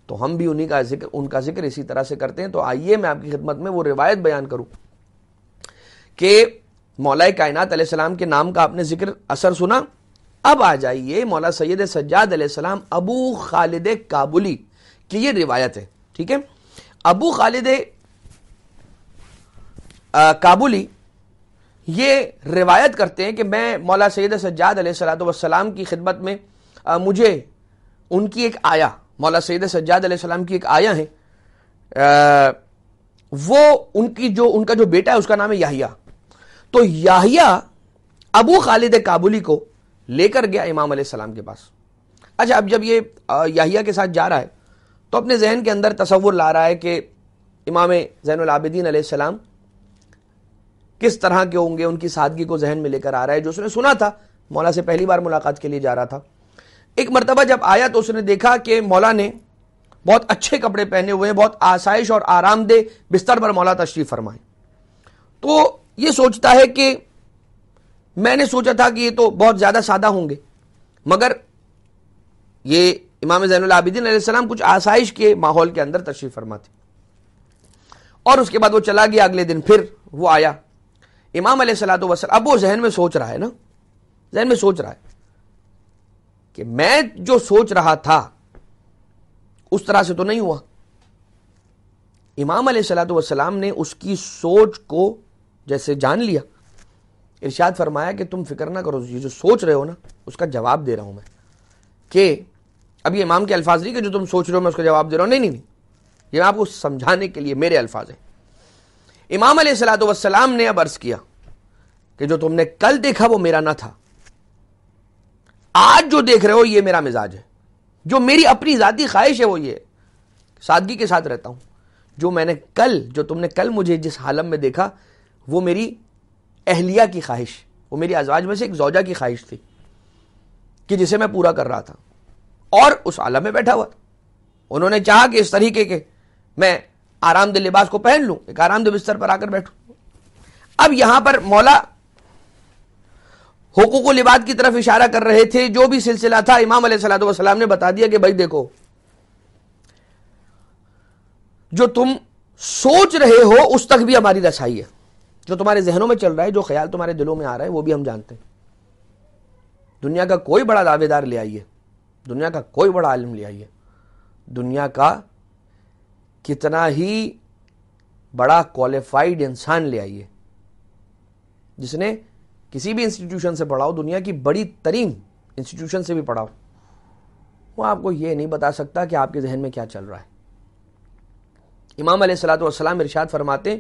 तो हम भी उन्हीं का जिक्र उनका जिक्र इसी तरह से करते हैं तो आइए मैं आपकी खिदमत में वो रिवायत बयान करूं कि मौला कायनात सलाम के नाम का आपने जिक्र असर सुना अब आ जाइए मौला सैद सज्जाद सलाम अबू खालिद काबुली की ये रिवायत है ठीक है अबू खालिद काबुली ये रिवायत करते हैं कि मैं मौला सैद सज्जाद सलाम की खिदमत में आ, मुझे उनकी एक आया मौला सैद सज्जाद सलाम की एक आया है आ, वो उनकी जो उनका जो बेटा है उसका नाम है याहिया तो याहिया अबू खालिद काबुली को लेकर गया इमाम सलाम के पास अच्छा अब जब ये याहिया के साथ जा रहा है तो अपने जहन के अंदर तस्वुर ला रहा है कि इमाम जैनआबिदीन सलाम किस तरह के होंगे उनकी सादगी को जहन में लेकर आ रहा है जो उसने सुना था मौला से पहली बार मुलाकात के लिए जा रहा था एक मरतबा जब आया तो उसने देखा कि मौला ने बहुत अच्छे कपड़े पहने हुए हैं बहुत आसाइश और आरामदेह बिस्तर पर मौला तशरीफ फरमाए तो ये सोचता है कि मैंने सोचा था कि ये तो बहुत ज़्यादा सादा होंगे मगर ये इमाम जैन आबिदीन सलाम कुछ आसाइश के माहौल के अंदर तशरीफ फरमा थी और उसके बाद वो चला गया अगले दिन फिर वो आया इमाम सलात वसल अब वो जहन में सोच रहा है ना जहन में सोच रहा है कि मैं जो सोच रहा था उस तरह से तो नहीं हुआ इमाम सलात वसलाम ने उसकी सोच को जैसे जान लिया इरशाद फरमाया कि तुम फिक्र ना करो ये जो सोच रहे हो ना उसका जवाब दे रहा हूँ मैं कि अब ये इमाम के अल्फाज नहीं कि जो तुम सोच रहे हो मैं उसका जवाब दे रहा हूँ नहीं नहीं नहीं ये आपको समझाने के लिए मेरे अल्फाज हैं इमाम सलाम ने अब अर्ज किया कि जो तुमने कल देखा वो मेरा ना था आज जो देख रहे हो ये मेरा मिजाज है जो मेरी अपनी ज़ाती ख्वाहिश है वो ये सादगी के साथ रहता हूं जो मैंने कल जो तुमने कल मुझे जिस हालम में देखा वो मेरी अहलिया की ख्वाहिश वो मेरी आजवाज में से एक जौजा की ख्वाहिश थी कि जिसे मैं पूरा कर रहा था और उस आलम में बैठा हुआ था उन्होंने चाहा कि इस तरीके के मैं आरामदेह लिबास को पहन लूं एक आरामदेह बिस्तर पर आकर बैठूं अब यहां पर मौला हकूक लिबाद की तरफ इशारा कर रहे थे जो भी सिलसिला था इमाम सलाम ने बता दिया कि भाई देखो जो तुम सोच रहे हो उस तक भी हमारी रसाई है जो तुम्हारे जहनों में चल रहा है जो ख्याल तुम्हारे दिलों में आ रहा है वो भी हम जानते हैं दुनिया का कोई बड़ा दावेदार ले आइए दुनिया का कोई बड़ा आलम ले आइए दुनिया का कितना ही बड़ा क्वालिफाइड इंसान ले आइए जिसने किसी भी इंस्टीट्यूशन से पढ़ाओ दुनिया की बड़ी तरीन इंस्टीट्यूशन से भी पढ़ाओ वो आपको ये नहीं बता सकता कि आपके जहन में क्या चल रहा है इमाम सलात वसलाम इरशाद फरमाते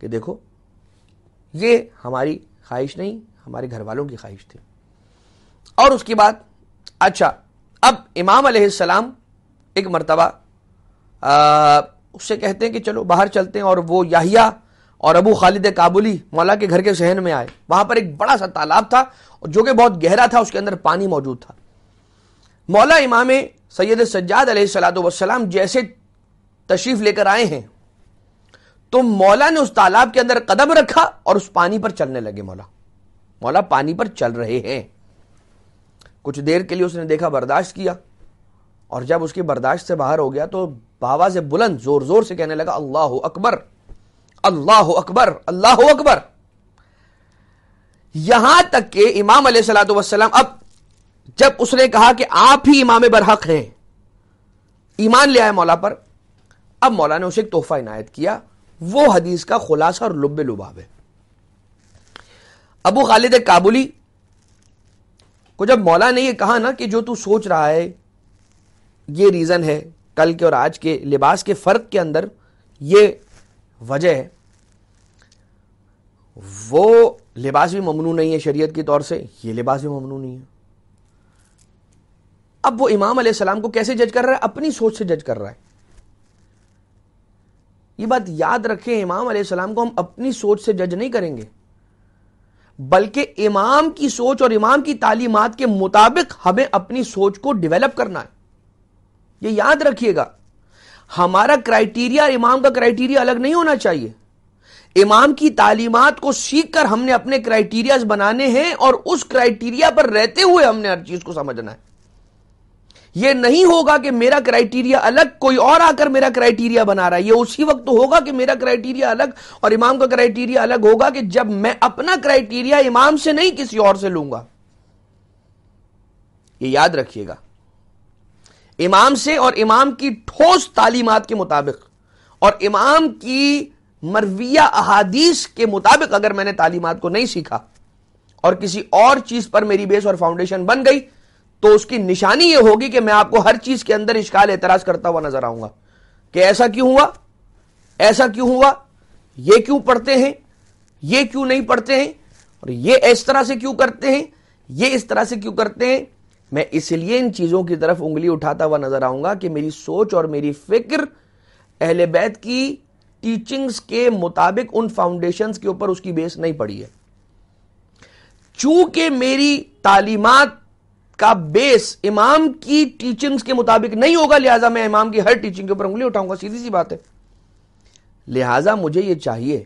कि देखो ये हमारी ख्वाहिश नहीं हमारे घर वालों की ख्वाहिश थी और उसके बाद अच्छा अब इमाम सलाम एक मरतबा उससे कहते हैं कि चलो बाहर चलते हैं और वो याहिया और अबू खालिद काबुली मौला के घर के सहन में आए वहां पर एक बड़ा सा तालाब था जो कि बहुत गहरा था उसके अंदर पानी मौजूद था मौला इमाम सैयद सज्जाद सलाम जैसे तशरीफ लेकर आए हैं तो मौला ने उस तालाब के अंदर कदम रखा और उस पानी पर चलने लगे मौला मौला पानी पर चल रहे हैं कुछ देर के लिए उसने देखा बर्दाश्त किया और जब उसकी बर्दाश्त से बाहर हो गया तो बाबा से बुलंद जोर जोर से कहने लगा अल्लाह अकबर अल्लाह अकबर अल्लाह अकबर यहां तक के इमाम सलाम अब जब उसने कहा कि आप ही इमाम बरहक हैं ईमान ले आए मौला पर अब मौला ने उसे एक तोहफा इनायत किया वो हदीस का खुलासा और लुबे लुबाब है अबू खालिद काबुली को जब मौला ने ये कहा ना कि जो तू सोच रहा है ये रीज़न है कल के और आज के लिबास के फ़र्क के अंदर ये वजह है वो लिबास भी ममनू नहीं है शरीयत के तौर से ये लिबास भी ममनू नहीं है अब वो इमाम सलाम को कैसे जज कर रहा है अपनी सोच से जज कर रहा है ये बात याद रखें इमाम सलाम को हम अपनी सोच से जज नहीं करेंगे बल्कि इमाम की सोच और इमाम की तालीमत के मुताबिक हमें अपनी सोच को डेवलप करना है ये याद रखिएगा हमारा क्राइटेरिया और इमाम का क्राइटेरिया अलग नहीं होना चाहिए इमाम की तालीमत को सीख कर हमने अपने क्राइटेरियाज बनाने हैं और उस क्राइटेरिया पर रहते हुए हमने हर चीज को समझना है ये नहीं होगा कि मेरा क्राइटेरिया अलग कोई और आकर मेरा क्राइटेरिया बना रहा है यह उसी वक्त तो होगा कि मेरा क्राइटेरिया अलग और इमाम का क्राइटेरिया अलग होगा कि जब मैं अपना क्राइटेरिया इमाम से नहीं किसी और से लूंगा ये याद रखिएगा इमाम से और इमाम की ठोस तालीमात के मुताबिक और इमाम की मरविया अहादीस के मुताबिक अगर मैंने तालीमात को नहीं सीखा और किसी और चीज पर मेरी बेस और फाउंडेशन बन गई तो उसकी निशानी यह होगी कि मैं आपको हर चीज के अंदर इश्काल एतराज करता हुआ नजर आऊंगा कि ऐसा क्यों हुआ ऐसा क्यों हुआ ये क्यों पढ़ते हैं ये क्यों नहीं पढ़ते हैं और ये इस तरह से क्यों करते हैं ये इस तरह से क्यों करते हैं मैं इसलिए इन चीजों की तरफ उंगली उठाता हुआ नजर आऊंगा कि मेरी सोच और मेरी फिक्र अहले बैत की टीचिंग्स के मुताबिक उन फाउंडेशन के ऊपर उसकी बेस नहीं पड़ी है चूंकि मेरी तालीमत का बेस इमाम की टीचिंग्स के मुताबिक नहीं होगा लिहाजा मैं इमाम की हर टीचिंग के ऊपर उंगली उठाऊंगा सीधी सी बात है लिहाजा मुझे यह चाहिए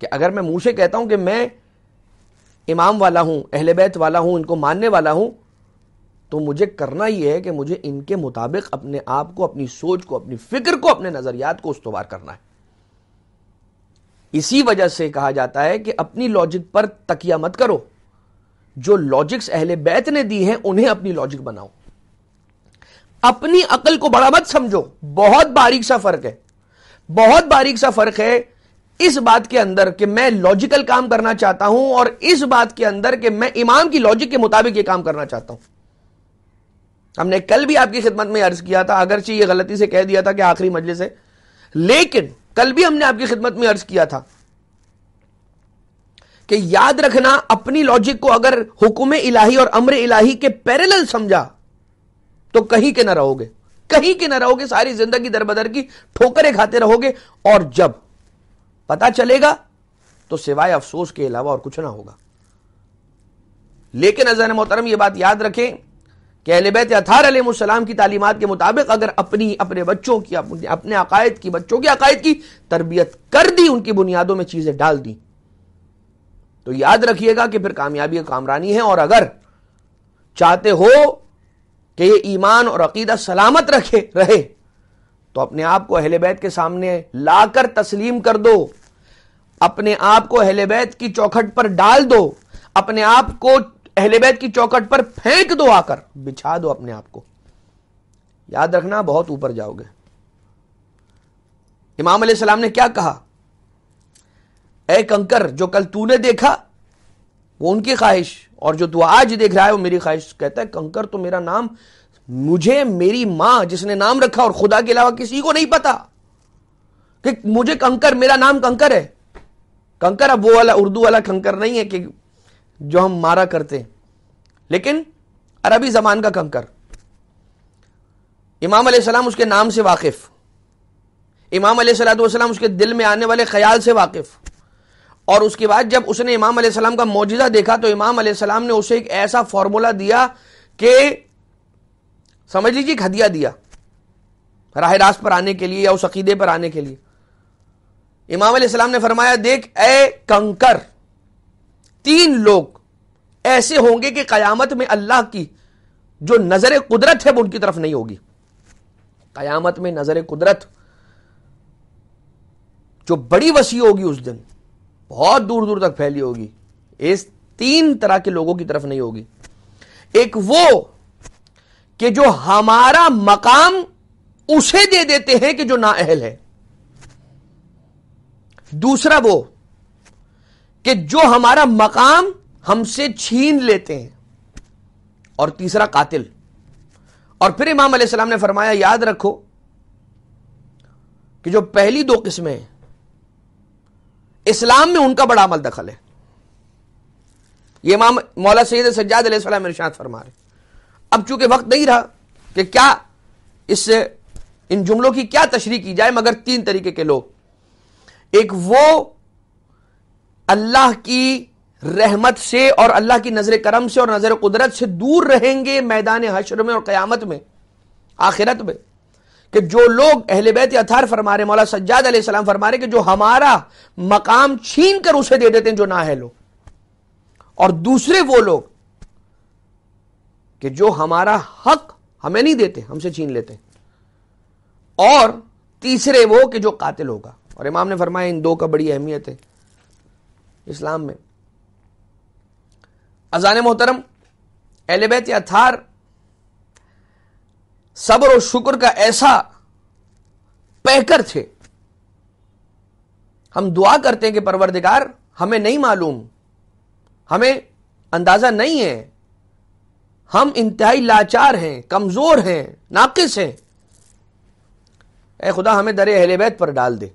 कि अगर मैं मुंह से कहता हूं कि मैं इमाम वाला हूं अहले बैत वाला हूं इनको मानने वाला हूं तो मुझे करना यह है कि मुझे इनके मुताबिक अपने आप को अपनी सोच को अपनी फिक्र को अपने नजरियात को उसतवार करना है इसी वजह से कहा जाता है कि अपनी लॉजिक पर तकिया मत करो जो लॉजिक्स अहले बैत ने दी हैं उन्हें अपनी लॉजिक बनाओ अपनी अकल को बड़ा मत समझो बहुत बारीक सा फर्क है बहुत बारीक सा फर्क है इस बात के अंदर कि मैं लॉजिकल काम करना चाहता हूं और इस बात के अंदर कि मैं इमाम की लॉजिक के मुताबिक ये काम करना चाहता हूं हमने कल भी आपकी खिदमत में अर्ज किया था अगरचे ये गलती से कह दिया था कि आखिरी मजलिस है लेकिन कल भी हमने आपकी खिदमत में अर्ज किया था कि याद रखना अपनी लॉजिक को अगर हुक्म इलाही और अमर इलाही के पैरल समझा तो कहीं के ना रहोगे कहीं के ना रहोगे सारी जिंदगी दरबदर की ठोकरें खाते रहोगे और जब पता चलेगा तो सिवाय अफसोस के अलावा और कुछ ना होगा लेकिन अजहर मोहतरम यह बात याद रखें कि अहलबैत अथार अलमसलाम की तालीमत के मुताबिक अगर अपनी अपने बच्चों की अपने अकायद की बच्चों की अकायद की तरबियत कर दी उनकी बुनियादों में चीज़ें डाल दी तो याद रखिएगा कि फिर कामयाबी कामरानी है और अगर चाहते हो कि ये ईमान और अकीदा सलामत रखे रहे तो अपने आप को अहले बैत के सामने लाकर तस्लीम कर दो अपने आप को अहले बैत की चौखट पर डाल दो अपने आप को अहले बैत की चौखट पर फेंक दो आकर बिछा दो अपने आप को याद रखना बहुत ऊपर जाओगे इमाम सलाम ने क्या कहा ए कंकर जो कल तूने देखा वो उनकी ख्वाहिश और जो तू आज देख रहा है वो मेरी ख्वाहिश कहता है कंकर तो मेरा नाम मुझे मेरी मां जिसने नाम रखा और खुदा के अलावा किसी को नहीं पता कि मुझे कंकर मेरा नाम कंकर है कंकर अब वो वाला उर्दू वाला कंकर नहीं है कि जो हम मारा करते हैं लेकिन अरबी जबान का कंकर इमाम सलाम उसके नाम से वाकिफ इमाम सलाम उसके दिल में आने वाले ख्याल से वाकिफ़ और उसके बाद जब उसने इमाम अलैहिस्सलाम का मोजिज़ा देखा तो इमाम अलैहिस्सलाम ने उसे एक ऐसा फॉर्मूला दिया कि समझ लीजिए हदिया दिया राह रास्त पर आने के लिए या उस अकीदे पर आने के लिए इमाम अलैहिस्सलाम ने फरमाया देख ए कंकर तीन लोग ऐसे होंगे कि कयामत में अल्लाह की जो नजर कुदरत है वो उनकी तरफ नहीं होगी कयामत में नजर कुदरत जो बड़ी वसी होगी उस दिन बहुत दूर दूर तक फैली होगी इस तीन तरह के लोगों की तरफ नहीं होगी एक वो कि जो हमारा मकाम उसे दे देते हैं कि जो ना अहल है दूसरा वो कि जो हमारा मकाम हमसे छीन लेते हैं और तीसरा कातिल और फिर इमाम सलाम ने फरमाया याद रखो कि जो पहली दो किस्में हैं इस्लाम में उनका बड़ा अमल दखल है ये इमाम मौला सैद सज्जाद सलाम फरमा रहे अब चूंकि वक्त नहीं रहा कि क्या इससे इन जुमलों की क्या तशरी की जाए मगर तीन तरीके के लोग एक वो अल्लाह की रहमत से और अल्लाह की नज़र करम से और नज़र कुदरत से दूर रहेंगे मैदान हशर में और क़यामत में आखिरत में कि जो लोग अहले बैत अथार फरमा रहे मौला सज्जाद सलाम फरमा रहे कि जो हमारा मकाम छीन कर उसे दे देते हैं जो ना है लोग और दूसरे वो लोग कि जो हमारा हक हमें नहीं देते हमसे छीन लेते हैं और तीसरे वो कि जो कातिल होगा और इमाम ने फरमाया इन दो का बड़ी अहमियत है इस्लाम में अजान मोहतरम एलबैत अथार सब्र और शुक्र का ऐसा पैकर थे हम दुआ करते हैं कि परवरदिगार हमें नहीं मालूम हमें अंदाजा नहीं है हम इंतहाई लाचार हैं कमज़ोर हैं नाकिस हैं ए खुदा हमें दर अहलेबैत बैत पर डाल दे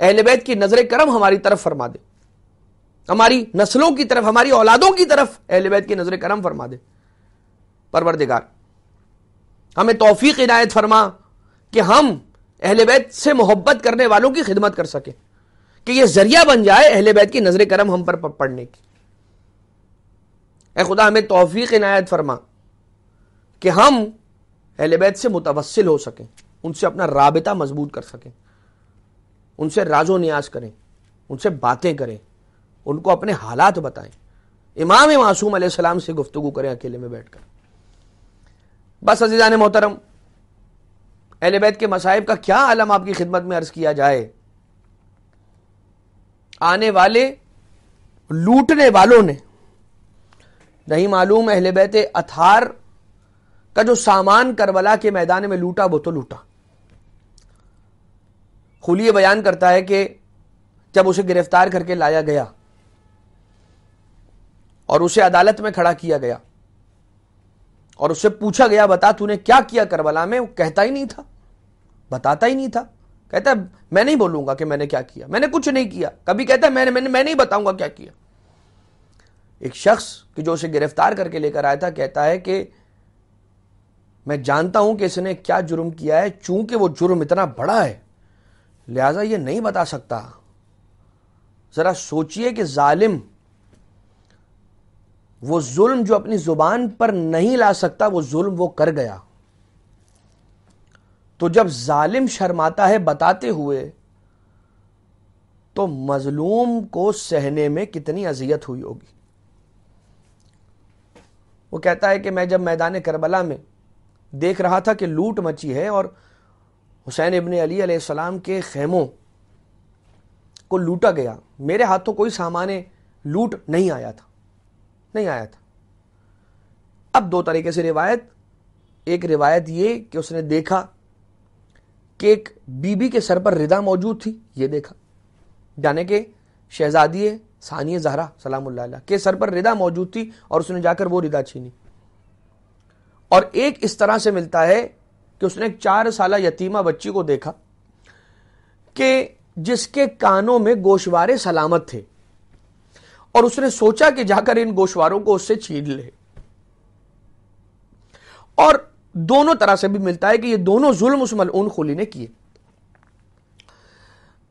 अहल बैत की नज़र करम हमारी तरफ फरमा दे हमारी नस्लों की तरफ हमारी औलादों की तरफ अहल बैत की नज़र करम फरमा दे परवरदिगार हमें तोफ़ी इनायत फरमा कि हम अहल बैत से मोहब्बत करने वालों की खिदमत कर सकें कि यह जरिया बन जाए अहल बैत की नज़र करम हम पर पढ़ने की ए खुदा हमें तोफ़ी इनायत फरमा कि हम अहल बैत से मुतवसिल हो सकें उनसे अपना रबता मजबूत कर सकें उनसे राजो न्याज करें उनसे बातें करें उनको अपने हालात बताएं इमाम मासूम सलाम से गुफ्तु करें अकेले में बैठकर बस ने मोहतरम अहल बैत के मसाइब का क्या आलम आपकी खिदमत में अर्ज किया जाए आने वाले लूटने वालों ने नहीं मालूम अहल बैत अथार का जो सामान करबला के मैदान में लूटा वो तो लूटा खुली बयान करता है कि जब उसे गिरफ्तार करके लाया गया और उसे अदालत में खड़ा किया गया और उससे पूछा गया बता तूने क्या किया करबला में वो कहता ही नहीं था बताता ही नहीं था कहता है मैं नहीं बोलूंगा कि मैंने क्या किया मैंने कुछ नहीं किया कभी कहता है मैंने मैंने मैं नहीं बताऊंगा क्या किया एक शख्स कि जो उसे गिरफ्तार करके लेकर आया था कहता है कि मैं जानता हूं कि इसने क्या जुर्म किया है चूंकि वो जुर्म इतना बड़ा है लिहाजा ये नहीं बता सकता ज़रा सोचिए कि जालिम वो जुल्म जो अपनी जुबान पर नहीं ला सकता वो जुल्म वो कर गया तो जब जालिम शर्माता है बताते हुए तो मजलूम को सहने में कितनी अजियत हुई होगी वो कहता है कि मैं जब मैदान करबला में देख रहा था कि लूट मची है और हुसैन इबन अली सलाम के खेमों को लूटा गया मेरे हाथों कोई सामान लूट नहीं आया था नहीं आया था अब दो तरीके से रिवायत एक रिवायत ये कि उसने देखा कि एक बीबी के सर पर रिदा मौजूद थी ये देखा जाने के शहजादी सानिय जहरा सलाम के सर पर रिदा मौजूद थी और उसने जाकर वो रिदा छीनी और एक इस तरह से मिलता है कि उसने एक चार साल यतीमा बच्ची को देखा कि जिसके कानों में गोशवारे सलामत थे और उसने सोचा कि जाकर इन गोशवारों को उससे छीन ले और दोनों तरह से भी मिलता है कि ये दोनों जुल्म उस मलून खोली ने किए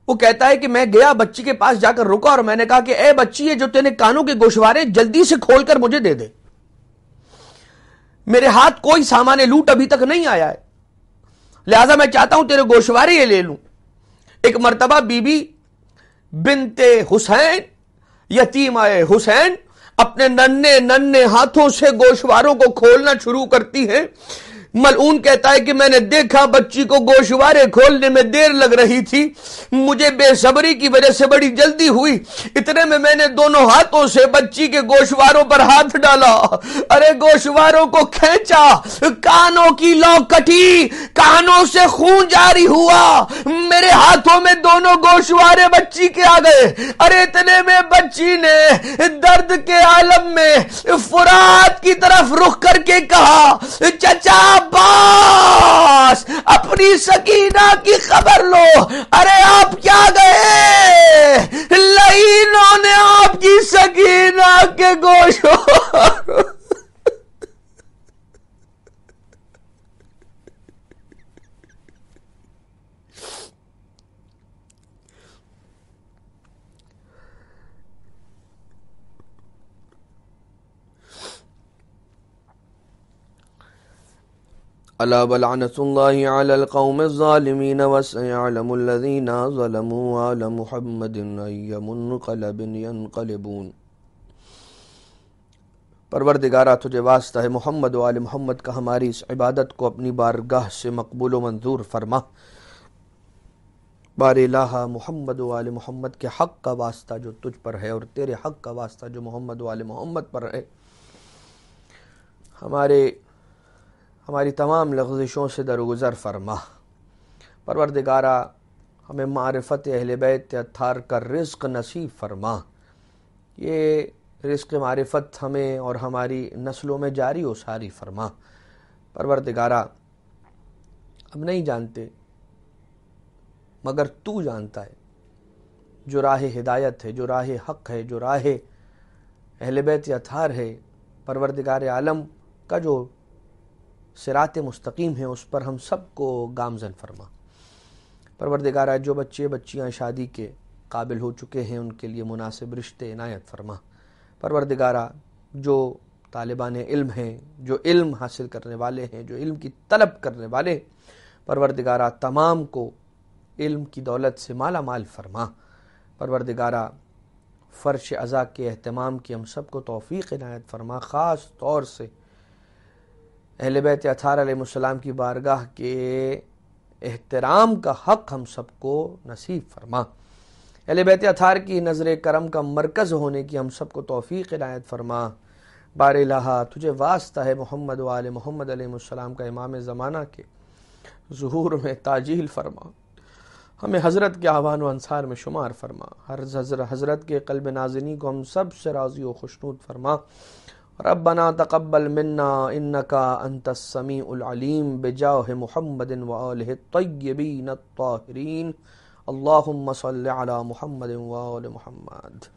वो कहता है कि मैं गया बच्ची के पास जाकर रुका और मैंने कहा कि ए बच्ची ये जो तेरे कानों के गोशवारे जल्दी से खोलकर मुझे दे दे मेरे हाथ कोई सामान लूट अभी तक नहीं आया है लिहाजा मैं चाहता हूं तेरे गोशवारे ये ले लूं एक मरतबा बीबी बिनते हुसैन यतीम आए हुसैन अपने नन्हे नन्हे हाथों से गोशवारों को खोलना शुरू करती हैं मलून कहता है कि मैंने देखा बच्ची को गोशवारे खोलने में देर लग रही थी मुझे बेसब्री की वजह से बड़ी जल्दी हुई इतने में मैंने दोनों हाथों से बच्ची के गोशवारों पर हाथ डाला अरे गोशवारों को खेचा कानों की लौ कटी कानों से खून जारी हुआ मेरे हाथों में दोनों गोशवारे बच्ची के आ गए अरे इतने में बच्ची ने दर्द के आलम में फुरात की तरफ रुख करके कहा चचा अब्बास अपनी सकीना की खबर लो अरे आप क्या गए लईनों ने आपकी सकीना के गोशो अला बलानसमिन वसमदीनामदिनकलबिनकलबून परवरदिगारा तुझे वास्ता है मोहम्मद वाल मोहम्मद का हमारी इस इबादत को अपनी बारगाह से मकबूल मंजूर फरमा बारहा मोहम्मद वाल मोहम्मद के हक़ का वास्ता जो तुझ पर है और तेरे हक़ का वास्ता जो मोहम्मद वाल मोहम्मद पर है हमारे हमारी तमाम लफ्जिशों से दरगुजर फरमा परवरदगारा हमें मारफत अहल बैत अथार का रिस्क नसीब फरमा ये रिस्क मारफत हमें और हमारी नस्लों में जारी व सारी फरमा परवरदगारा हम नहीं जानते मगर तू जानता है जो राह हिदायत है जो राह हक है जो राह अहल बैत अथार है परवरदगार आलम का जो सिरात मुस्तकीम है उस पर हम सब को गामजन फरमा परवरदिगार जो बच्चे बच्चियाँ शादी के काबिल हो चुके हैं उनके लिए मुनासिब रिश्ते इनायत फरमा परवरदिगारा जो तालिबान इल्म हैं जो इल्म हासिल करने वाले हैं जो इल्म की तलब करने वाले परवरदिगारा तमाम को इल्म की दौलत से माला माल फरमा परवरदिगारा फ़र्श अज़ा के अहतमाम की हम सब को तोफ़ी इनायत फरमा ख़ास तौर से अहल बैत अथारम की बारगाह के एहतराम का हक़ हम सबको नसीब फरमा अहल बैत अथार की नज़र करम का मरकज़ होने की हम सबको तोफ़ी इनायत फरमा बार लहा तुझे वास्ता है मोहम्मद वाल मोहम्मद अलैहिस्सलाम का इमाम ज़माना के जहूर में ताजील फरमा हमें हज़रत के आह्वान अनसार में शुमार फरमा हर हज़रत के कल्ब नाजनी को हम सब से राज़ी व खुशनूद फरमा रबना तकबल मन्ना इन्न का अंतसमी उलम बेजाह महमदिन वतबीन ताहरीन अल्लाम सल महमद वाल महमद